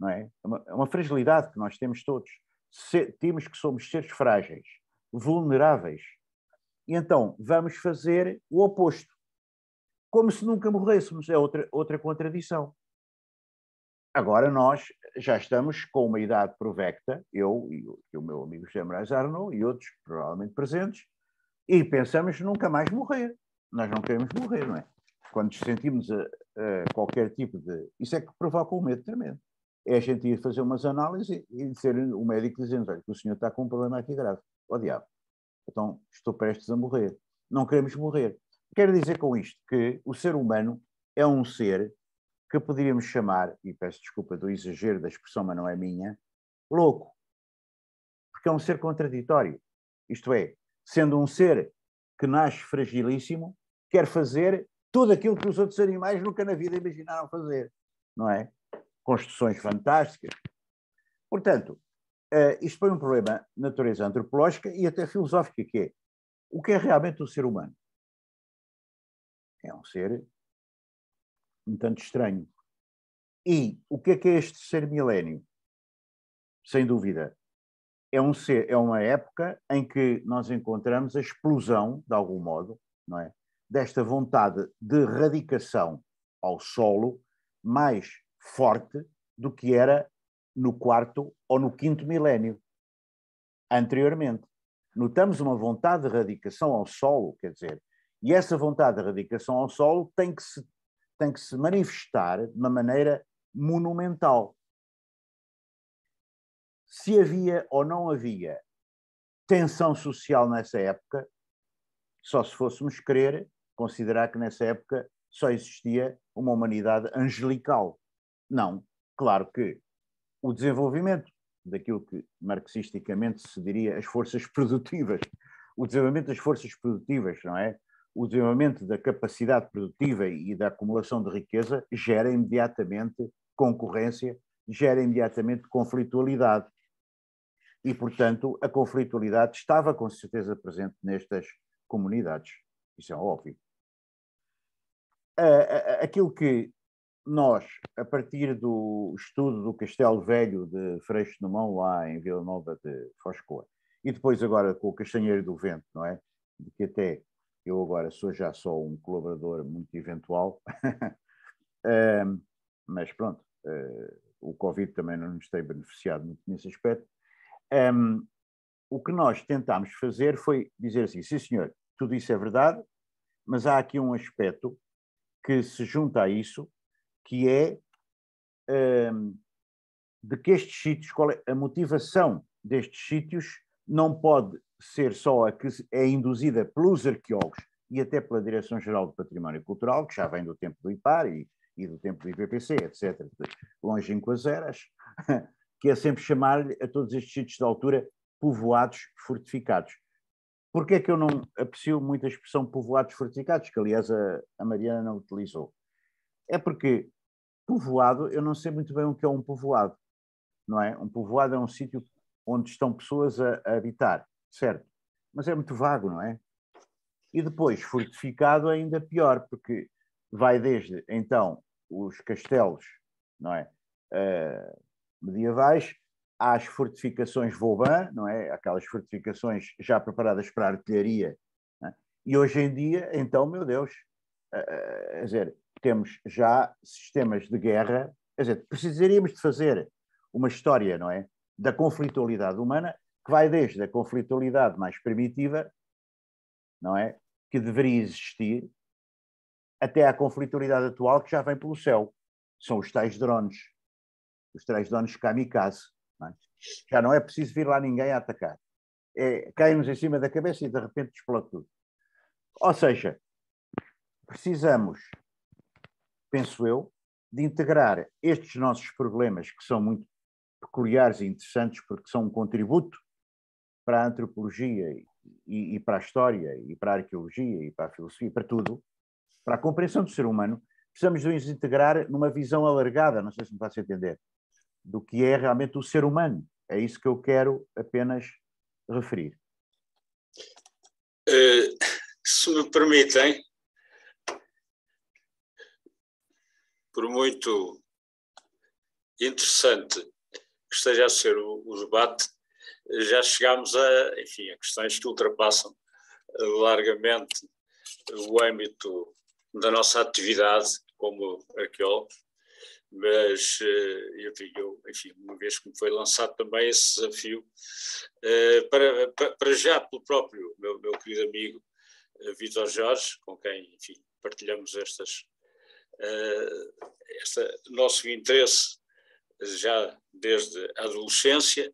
[SPEAKER 1] não é? É uma, é uma fragilidade que nós temos todos. Se, temos que somos seres frágeis, vulneráveis. E então vamos fazer o oposto. Como se nunca morrêssemos. É outra, outra contradição. Agora nós já estamos com uma idade provecta, eu e o, e o meu amigo José Moraes Arnaud e outros provavelmente presentes, e pensamos nunca mais morrer. Nós não queremos morrer, não é? Quando sentimos a, a qualquer tipo de... Isso é que provoca um medo tremendo. É a gente ir fazer umas análises e dizer, o médico dizendo, olha, o senhor está com um problema aqui grave. Ó oh, diabo, então estou prestes a morrer. Não queremos morrer. Quero dizer com isto que o ser humano é um ser que poderíamos chamar, e peço desculpa do exagero da expressão, mas não é minha, louco. Porque é um ser contraditório. Isto é, sendo um ser que nasce fragilíssimo, quer fazer tudo aquilo que os outros animais nunca na vida imaginaram fazer, não é? Construções fantásticas. Portanto, uh, isto foi um problema de natureza antropológica e até filosófica, que é o que é realmente o ser humano? É um ser um tanto estranho. E o que é que é este ser milénio? Sem dúvida, é, um ser, é uma época em que nós encontramos a explosão, de algum modo, não é? desta vontade de radicação ao solo mais forte do que era no quarto ou no quinto milénio anteriormente. Notamos uma vontade de radicação ao solo, quer dizer, e essa vontade de radicação ao solo tem que se tem que se manifestar de uma maneira monumental. Se havia ou não havia tensão social nessa época, só se fôssemos crer, considerar que nessa época só existia uma humanidade angelical. Não, claro que o desenvolvimento daquilo que marxisticamente se diria as forças produtivas, o desenvolvimento das forças produtivas, não é? o desenvolvimento da capacidade produtiva e da acumulação de riqueza gera imediatamente concorrência, gera imediatamente conflitualidade. E, portanto, a conflitualidade estava com certeza presente nestas comunidades. Isso é óbvio. Aquilo que nós, a partir do estudo do Castelo Velho de Freixo de Mão, lá em Vila Nova de Foscoa, e depois agora com o Castanheiro do Vento, não é? Que até eu agora sou já só um colaborador muito eventual, um, mas pronto, uh, o Covid também não nos tem beneficiado muito nesse aspecto. Um, o que nós tentámos fazer foi dizer assim: sim, senhor, tudo isso é verdade, mas há aqui um aspecto que se junta a isso, que é um, de que estes sítios, qual é a motivação destes sítios não pode ser só a que é induzida pelos arqueólogos e até pela Direção-Geral do Património Cultural, que já vem do tempo do IPAR e, e do tempo do IPPC, etc., de longínquas eras, que é sempre chamar-lhe a todos estes sítios de altura povoados fortificados. Porquê é que eu não aprecio muito a expressão povoados fortificados, que aliás a, a Mariana não utilizou? É porque povoado, eu não sei muito bem o que é um povoado, não é? Um povoado é um sítio onde estão pessoas a, a habitar, certo? Mas é muito vago, não é? E depois, fortificado ainda pior, porque vai desde, então, os castelos, não é? Uh, medievais, às fortificações Vauban, não é? Aquelas fortificações já preparadas para a artilharia. É? E hoje em dia, então, meu Deus, ah, ah, quer dizer, temos já sistemas de guerra, quer dizer, precisaríamos de fazer uma história, não é? da conflitualidade humana, que vai desde a conflitualidade mais primitiva, não é? Que deveria existir, até à conflitualidade atual que já vem pelo céu. São os tais drones, os tais drones kamikaze. Não é? Já não é preciso vir lá ninguém a atacar. É, Caem-nos em cima da cabeça e de repente explode tudo. Ou seja, precisamos, penso eu, de integrar estes nossos problemas, que são muito peculiares e interessantes porque são um contributo para a antropologia e, e, para a história e para a arqueologia e para a filosofia, para tudo, para a compreensão do ser humano, precisamos de os integrar numa visão alargada, não sei se me faço entender, do que é realmente o ser humano. É isso que eu quero apenas referir.
[SPEAKER 3] Uh, se me permitem, por muito interessante esteja a ser o, o debate, já chegámos a, enfim, a questões que ultrapassam largamente o âmbito da nossa atividade como arqueólogo, mas eh, eu, digo enfim, uma vez que me foi lançado também esse desafio, eh, para, para já pelo próprio meu, meu querido amigo eh, Vitor Jorge, com quem, enfim, partilhamos estas, este nosso interesse já desde a adolescência.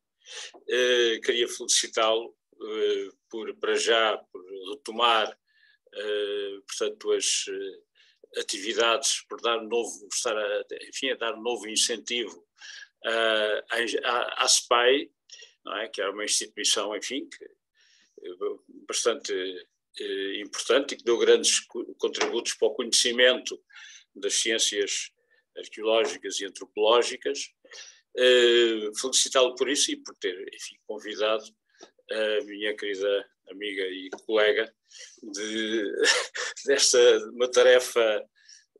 [SPEAKER 3] Eh, queria felicitá-lo eh, por, para já, por retomar, eh, portanto, as atividades, por dar novo, estar a, enfim, a dar novo incentivo à SPAI, é? que é uma instituição, enfim, que, bastante importante e que deu grandes contributos para o conhecimento das ciências arqueológicas e antropológicas. Uh, Felicitá-lo por isso e por ter enfim, convidado a minha querida amiga e colega de, desta uma tarefa,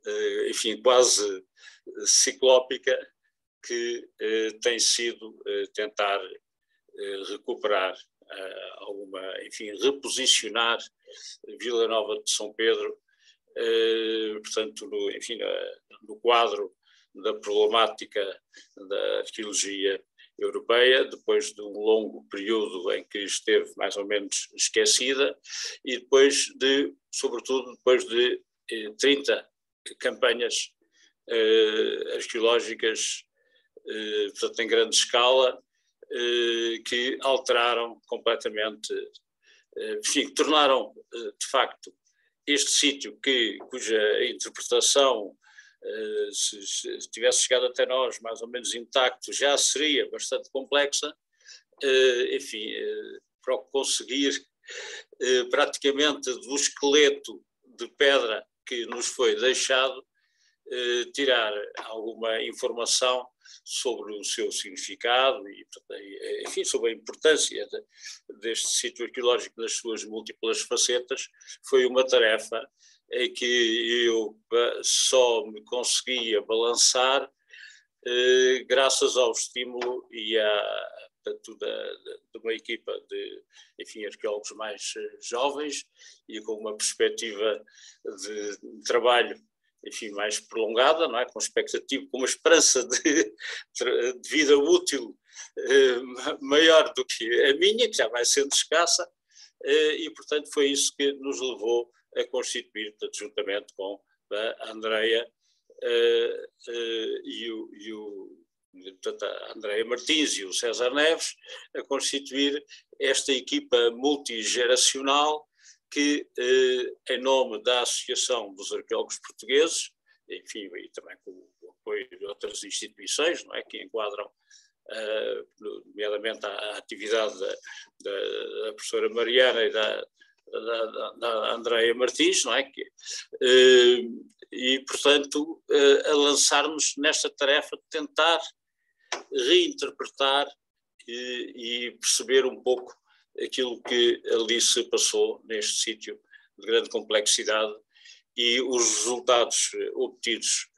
[SPEAKER 3] uh, enfim, quase ciclópica que uh, tem sido tentar recuperar alguma, enfim, reposicionar Vila Nova de São Pedro, portanto, no, enfim, na, no quadro da problemática da arqueologia europeia, depois de um longo período em que esteve mais ou menos esquecida, e depois de, sobretudo, depois de 30 eh, campanhas eh, arqueológicas, eh, portanto, em grande escala, eh, que alteraram completamente, eh, enfim, tornaram, de facto, este sítio que, cuja interpretação eh, se, se tivesse chegado até nós mais ou menos intacto, já seria bastante complexa. Eh, enfim, eh, para conseguir praticamente do esqueleto de pedra que nos foi deixado, tirar alguma informação sobre o seu significado e, enfim, sobre a importância deste sítio arqueológico nas suas múltiplas facetas, foi uma tarefa em é que eu eh, só me conseguia balançar eh, graças ao estímulo e à portanto, da, de uma equipa de enfim, arqueólogos mais eh, jovens e com uma perspectiva de trabalho enfim, mais prolongada, não é? com expectativa, com uma esperança de, de vida útil eh, maior do que a minha, que já vai sendo escassa, eh, e portanto foi isso que nos levou a constituir, juntamente com a Andreia uh, uh, e o, e o portanto, a Martins e o César Neves, a constituir esta equipa multigeracional que, eh, em nome da Associação dos Arqueólogos Portugueses, enfim, e também com o apoio de outras instituições, não é, que enquadram, eh, nomeadamente, a, a atividade da, da, da, professora Mariana e da, da, da, Andreia Martins, não é? Que, eh, e, portanto, eh, a lançarmos nesta tarefa de tentar reinterpretar e, e perceber um pouco aquilo que ali se passou neste sítio de grande complexidade e os resultados eh, obtidos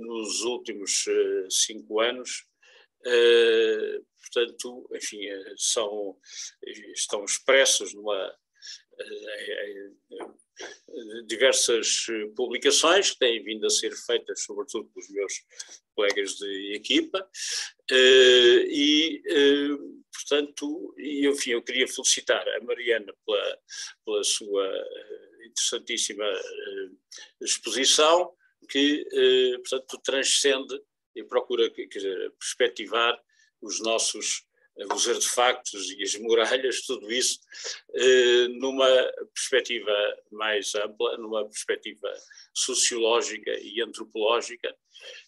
[SPEAKER 3] nos últimos cinco anos. Portanto, enfim, são, estão expressos numa, eh, eh, diversas eh, publicações que têm vindo a ser feitas, sobretudo pelos meus colegas de equipa, e, portanto, enfim, eu queria felicitar a Mariana pela, pela sua interessantíssima exposição, que, portanto, transcende e procura quer dizer, perspectivar os nossos os artefactos e as muralhas, tudo isso, eh, numa perspectiva mais ampla, numa perspectiva sociológica e antropológica,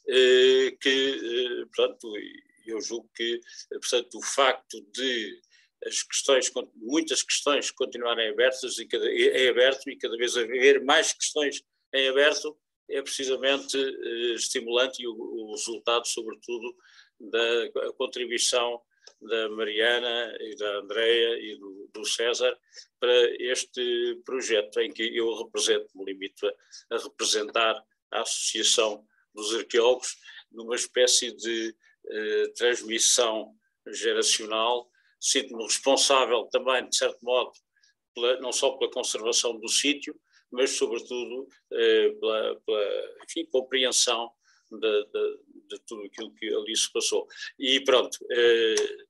[SPEAKER 3] eh, que, eh, portanto, eu julgo que, portanto, o facto de as questões, muitas questões continuarem abertas e cada, em aberto e cada vez haver mais questões em aberto, é precisamente estimulante e o resultado, sobretudo, da contribuição da Mariana e da Andreia e do, do, César para este projeto em que eu represento, me limito a, a representar a Associação dos Arqueólogos numa espécie de eh, transmissão geracional. Sinto-me responsável também, de certo modo, pela, não só pela conservação do sítio, mas sobretudo eh, pela, pela enfim, compreensão da, da, de tudo aquilo que ali se passou. E pronto, eh,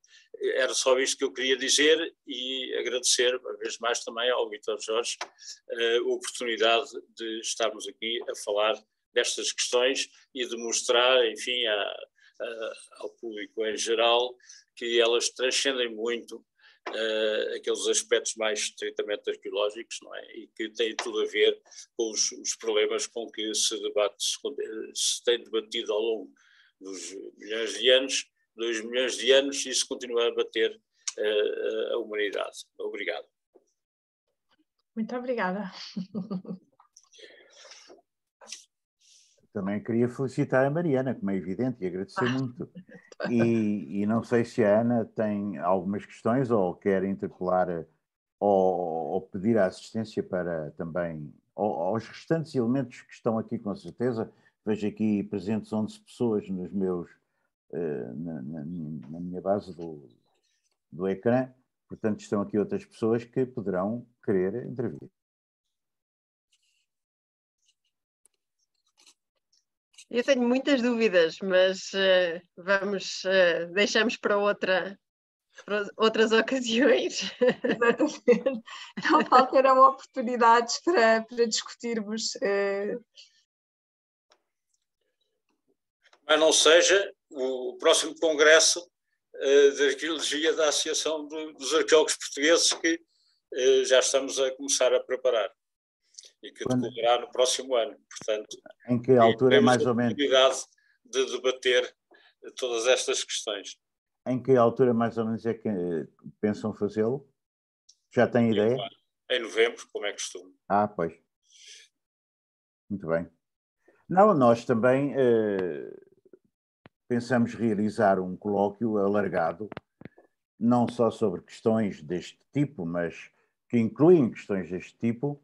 [SPEAKER 3] era só isto que eu queria dizer e agradecer, uma vez mais também, ao Vitor Jorge eh, a oportunidade de estarmos aqui a falar destas questões e de mostrar, enfim, a, a, ao público em geral que elas transcendem muito Uh, aqueles aspectos mais estritamente arqueológicos, não é? E que têm tudo a ver com os, os problemas com que se debate, se, se tem debatido ao longo dos milhões de anos, dois milhões de anos, e isso continua a bater uh, a humanidade. Obrigado.
[SPEAKER 2] Muito obrigada.
[SPEAKER 1] Também queria felicitar a Mariana, como é evidente, e agradecer ah, muito. Então. E, e, não sei se a Ana tem algumas questões ou quer interpelar ou, ou pedir a assistência para também ou, aos restantes elementos que estão aqui, com certeza, vejo aqui presentes 11 pessoas nos meus, eh, na, na, na, minha base do, do ecrã, portanto estão aqui outras pessoas que poderão querer intervir.
[SPEAKER 3] Eu tenho
[SPEAKER 2] muitas dúvidas, mas uh, vamos, uh, deixamos para outra, para outras ocasiões. Exatamente. Não faltarão oportunidades para, para discutirmos uh,
[SPEAKER 3] mas não seja o próximo congresso da eh, de arqueologia da Associação dos Arqueólogos Portugueses que eh, já estamos a começar a preparar e que Quando... decorrerá no próximo ano. Portanto, em
[SPEAKER 1] que altura é mais ou menos?
[SPEAKER 3] de debater eh, todas estas questões.
[SPEAKER 1] Em que altura mais ou menos é que pensam fazê-lo? Já têm ideia?
[SPEAKER 3] Em novembro, como é costume.
[SPEAKER 1] Ah, pois. Muito bem. Não, nós também pensamos realizar um colóquio alargado, não só sobre questões deste tipo, mas que incluem questões deste tipo,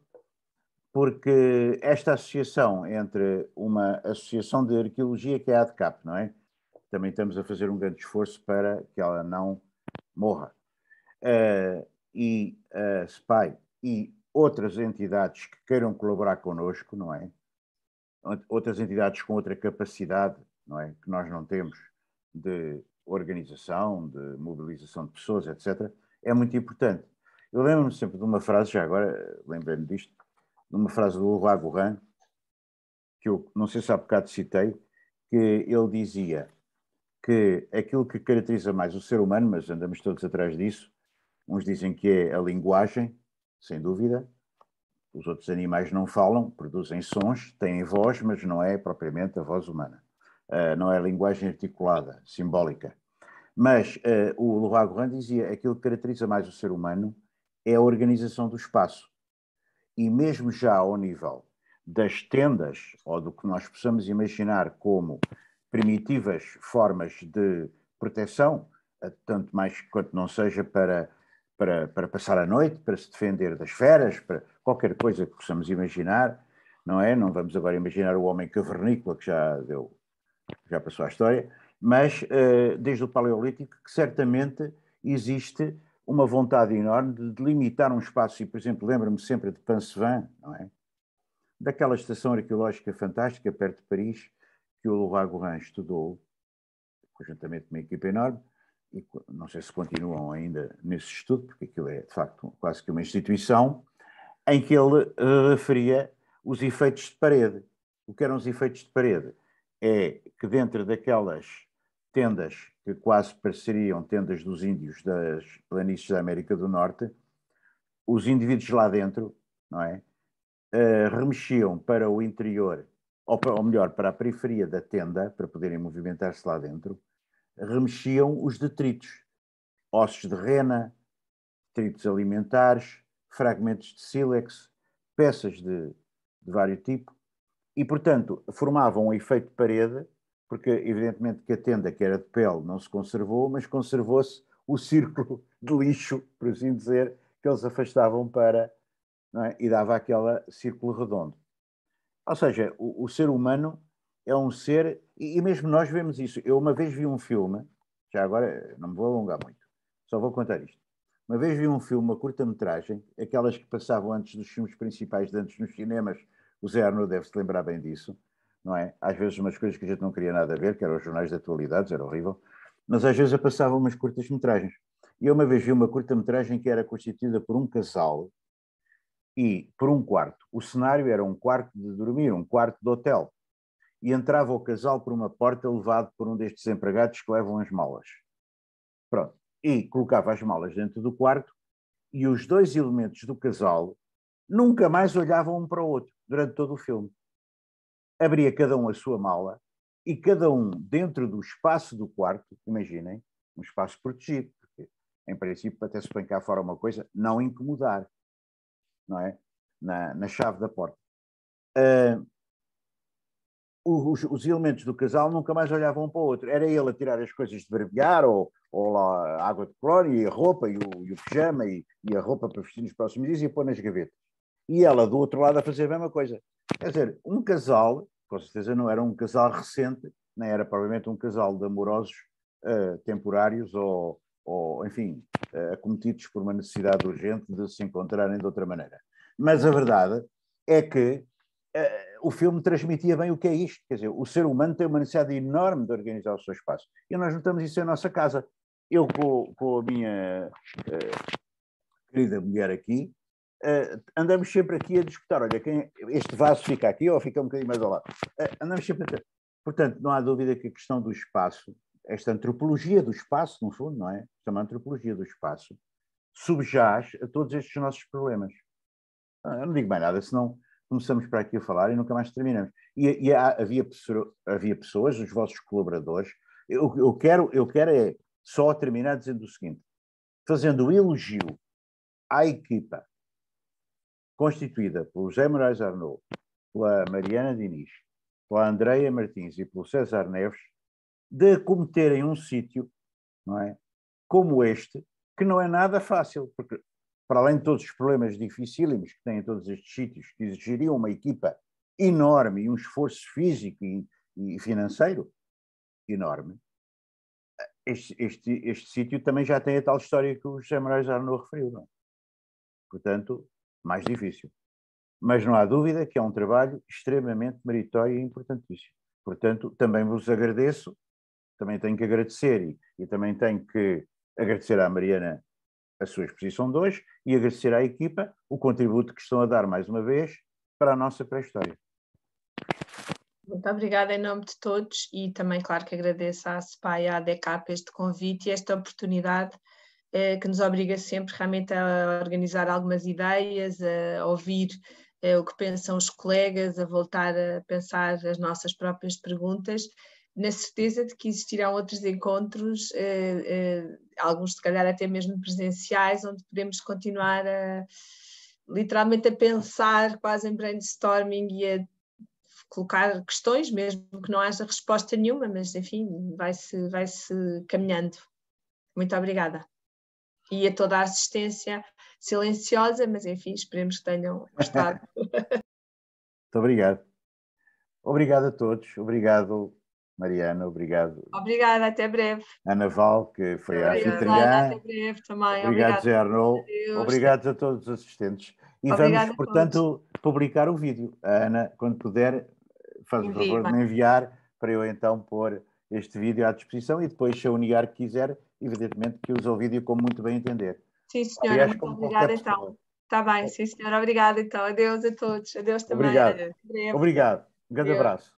[SPEAKER 1] porque esta associação entre uma associação de arqueologia que é a ADCAP, não é? Também estamos a fazer um grande esforço para que ela não morra. Uh, e a uh, SPY e outras entidades que queiram colaborar connosco, não é? Outras entidades com outra capacidade não é? que nós não temos de organização, de mobilização de pessoas, etc., é muito importante. Eu lembro-me sempre de uma frase, já agora eh, lembrei-me disto, de uma frase do Leroy Gourin, que eu não sei se há bocado citei, que ele dizia que aquilo que caracteriza mais o ser humano, mas andamos todos atrás disso, uns dizem que é a linguagem, sem dúvida, os outros animais não falam, produzem sons, têm voz, mas não é propriamente a voz humana. Eh, não é linguagem articulada, simbólica. Mas eh, o Leroy Gourin dizia aquilo que caracteriza mais o ser humano é a organização do espaço. E mesmo já ao nível das tendas, ou do que nós possamos imaginar como primitivas formas de proteção, eh, tanto mais quanto não seja para, para, para passar a noite, para se defender das feras, para qualquer coisa que possamos imaginar, não é? Não vamos agora imaginar o homem cavernícola que já deu já passou a história, mas eh, desde o Paleolítico, que certamente existe uma vontade enorme de delimitar um espaço, e por exemplo, lembro-me sempre de Pancevin, não é? Daquela estação arqueológica fantástica perto de Paris, que o Laurent Gourin estudou, conjuntamente com uma equipe enorme, e não sei se continuam ainda nesse estudo, porque aquilo é, de facto, quase que uma instituição, em que ele eh, referia os efeitos de parede. O que eram os efeitos de parede? é que dentro daquelas tendas que quase pareceriam tendas dos índios das planícies da América do Norte, os indivíduos lá dentro, não é? Uh, remexiam para o interior, ou, para, ou, melhor, para a periferia da tenda, para poderem movimentar-se lá dentro, remexiam os detritos, ossos de rena, detritos alimentares, fragmentos de sílex, peças de, de vários tipos, e, portanto, formavam um efeito parede, porque evidentemente que a tenda que era de pele não se conservou, mas conservou-se o círculo de lixo, por assim dizer, que eles afastavam para é? e dava aquele círculo redondo. Ou seja, o, o ser humano é um ser, e, e, mesmo nós vemos isso. Eu uma vez vi um filme, já agora eh, não me vou alongar muito, só vou contar isto. Uma vez vi um filme, uma curta-metragem, aquelas que passavam antes dos filmes principais, antes nos cinemas, o Zé Arno deve-se lembrar bem disso, não é? Às vezes umas coisas que a gente não queria nada a ver, que eram os jornais de atualidades, era horrível, mas às vezes eu passava umas curtas-metragens. E eu uma vez vi uma curta-metragem que era constituída por um casal e por um quarto. O cenário era um quarto de dormir, um quarto de hotel. E entrava o casal por uma porta levado por um destes empregados que levam as malas. Pronto. E colocava as malas dentro do quarto e os dois elementos do casal nunca mais olhavam um para o outro durante todo o filme. Abria cada um a sua mala e cada um, dentro do espaço do quarto, imaginem, um espaço protegido, porque em princípio, até se põe cá fora uma coisa, não incomodar, não é? Na, na chave da porta. Uh, os, os, elementos do casal nunca mais olhavam um para o outro. Era ele a tirar as coisas de barbear, ou, ou lá, a água de cloro, e a roupa, e o, e o pijama, e, e, a roupa para vestir nos próximos dias, e a pôr nas gavetas e ela do outro lado a fazer a mesma coisa. Quer dizer, um casal, com certeza não era um casal recente, nem era provavelmente um casal de amorosos uh, temporários ou, ou enfim, uh, acometidos por uma necessidade urgente de se encontrarem de outra maneira. Mas a verdade é que uh, o filme transmitia bem o que é isto. Quer dizer, o ser humano tem uma necessidade enorme de organizar o seu espaço. E nós notamos isso em nossa casa. Eu, com, com a minha querida mulher aqui, Uh, andamos sempre aqui a disputar. Olha, quem, este vaso fica aqui ou fica um bocadinho mais ao lado? Uh, andamos sempre a... Portanto, não há dúvida que a questão do espaço, esta antropologia do espaço, no fundo, não é? Esta é uma antropologia do espaço, subjaz a todos estes nossos problemas. Ah, eu não digo mais nada, senão começamos para aqui a falar e nunca mais terminamos. E, e há, havia, havia, pessoas, os vossos colaboradores, eu, eu, quero, eu quero é só terminar dizendo o seguinte, fazendo elogio à equipa constituída pelo José Moraes Arnaud, pela Mariana Diniz, pela Andreia Martins e pelo César Neves, de cometerem um sítio, não é? Como este, que não é nada fácil, porque para além de todos os problemas dificílimos que têm todos estes sítios, que exigiriam uma equipa enorme e um esforço físico e, e financeiro enorme, este, este, este sítio também já tem a tal história que o José Moraes Arnaud referiu, não é? Portanto, mais difícil. Mas não há dúvida que é um trabalho extremamente meritório e importantíssimo. Portanto, também vos agradeço, também tenho que agradecer e, e também tenho que agradecer à Mariana a sua exposição de hoje e agradecer à equipa o contributo que estão a dar mais uma vez para a nossa pré-história.
[SPEAKER 2] Muito obrigada em nome de todos e também, claro, que agradeço à SPA e à DECAP este convite e esta oportunidade eh, que nos obriga sempre realmente a organizar algumas ideias, a ouvir eh, o que pensam os colegas, a voltar a pensar as nossas próprias perguntas, na certeza de que existirão outros encontros, eh, alguns se calhar até mesmo presenciais, onde podemos continuar a literalmente a pensar quase em brainstorming e a colocar questões, mesmo que não haja resposta nenhuma, mas enfim, vai-se vai -se caminhando. Muito obrigada e a toda a assistência silenciosa, mas enfim, esperemos que tenham gostado.
[SPEAKER 1] Muito obrigado. Obrigado a todos, obrigado Mariana, obrigado.
[SPEAKER 2] Obrigada, até breve.
[SPEAKER 1] Ana Val, que foi a anfitriã. Até
[SPEAKER 2] breve também. Obrigado, Zé Arnold. Obrigado
[SPEAKER 1] a todos os assistentes. E vamos, portanto, publicar o vídeo. A Ana, quando puder, faz o favor de me enviar para eu então pôr este vídeo à disposição e depois, se a Unigar quiser, evidentemente que usa o vídeo como muito bem entender.
[SPEAKER 2] Sim, senhora, Aliás, muito obrigada então. Está bem, sim, senhora, obrigada então. Adeus a todos, adeus também. Obrigado,
[SPEAKER 1] obrigado. um grande adeus. abraço.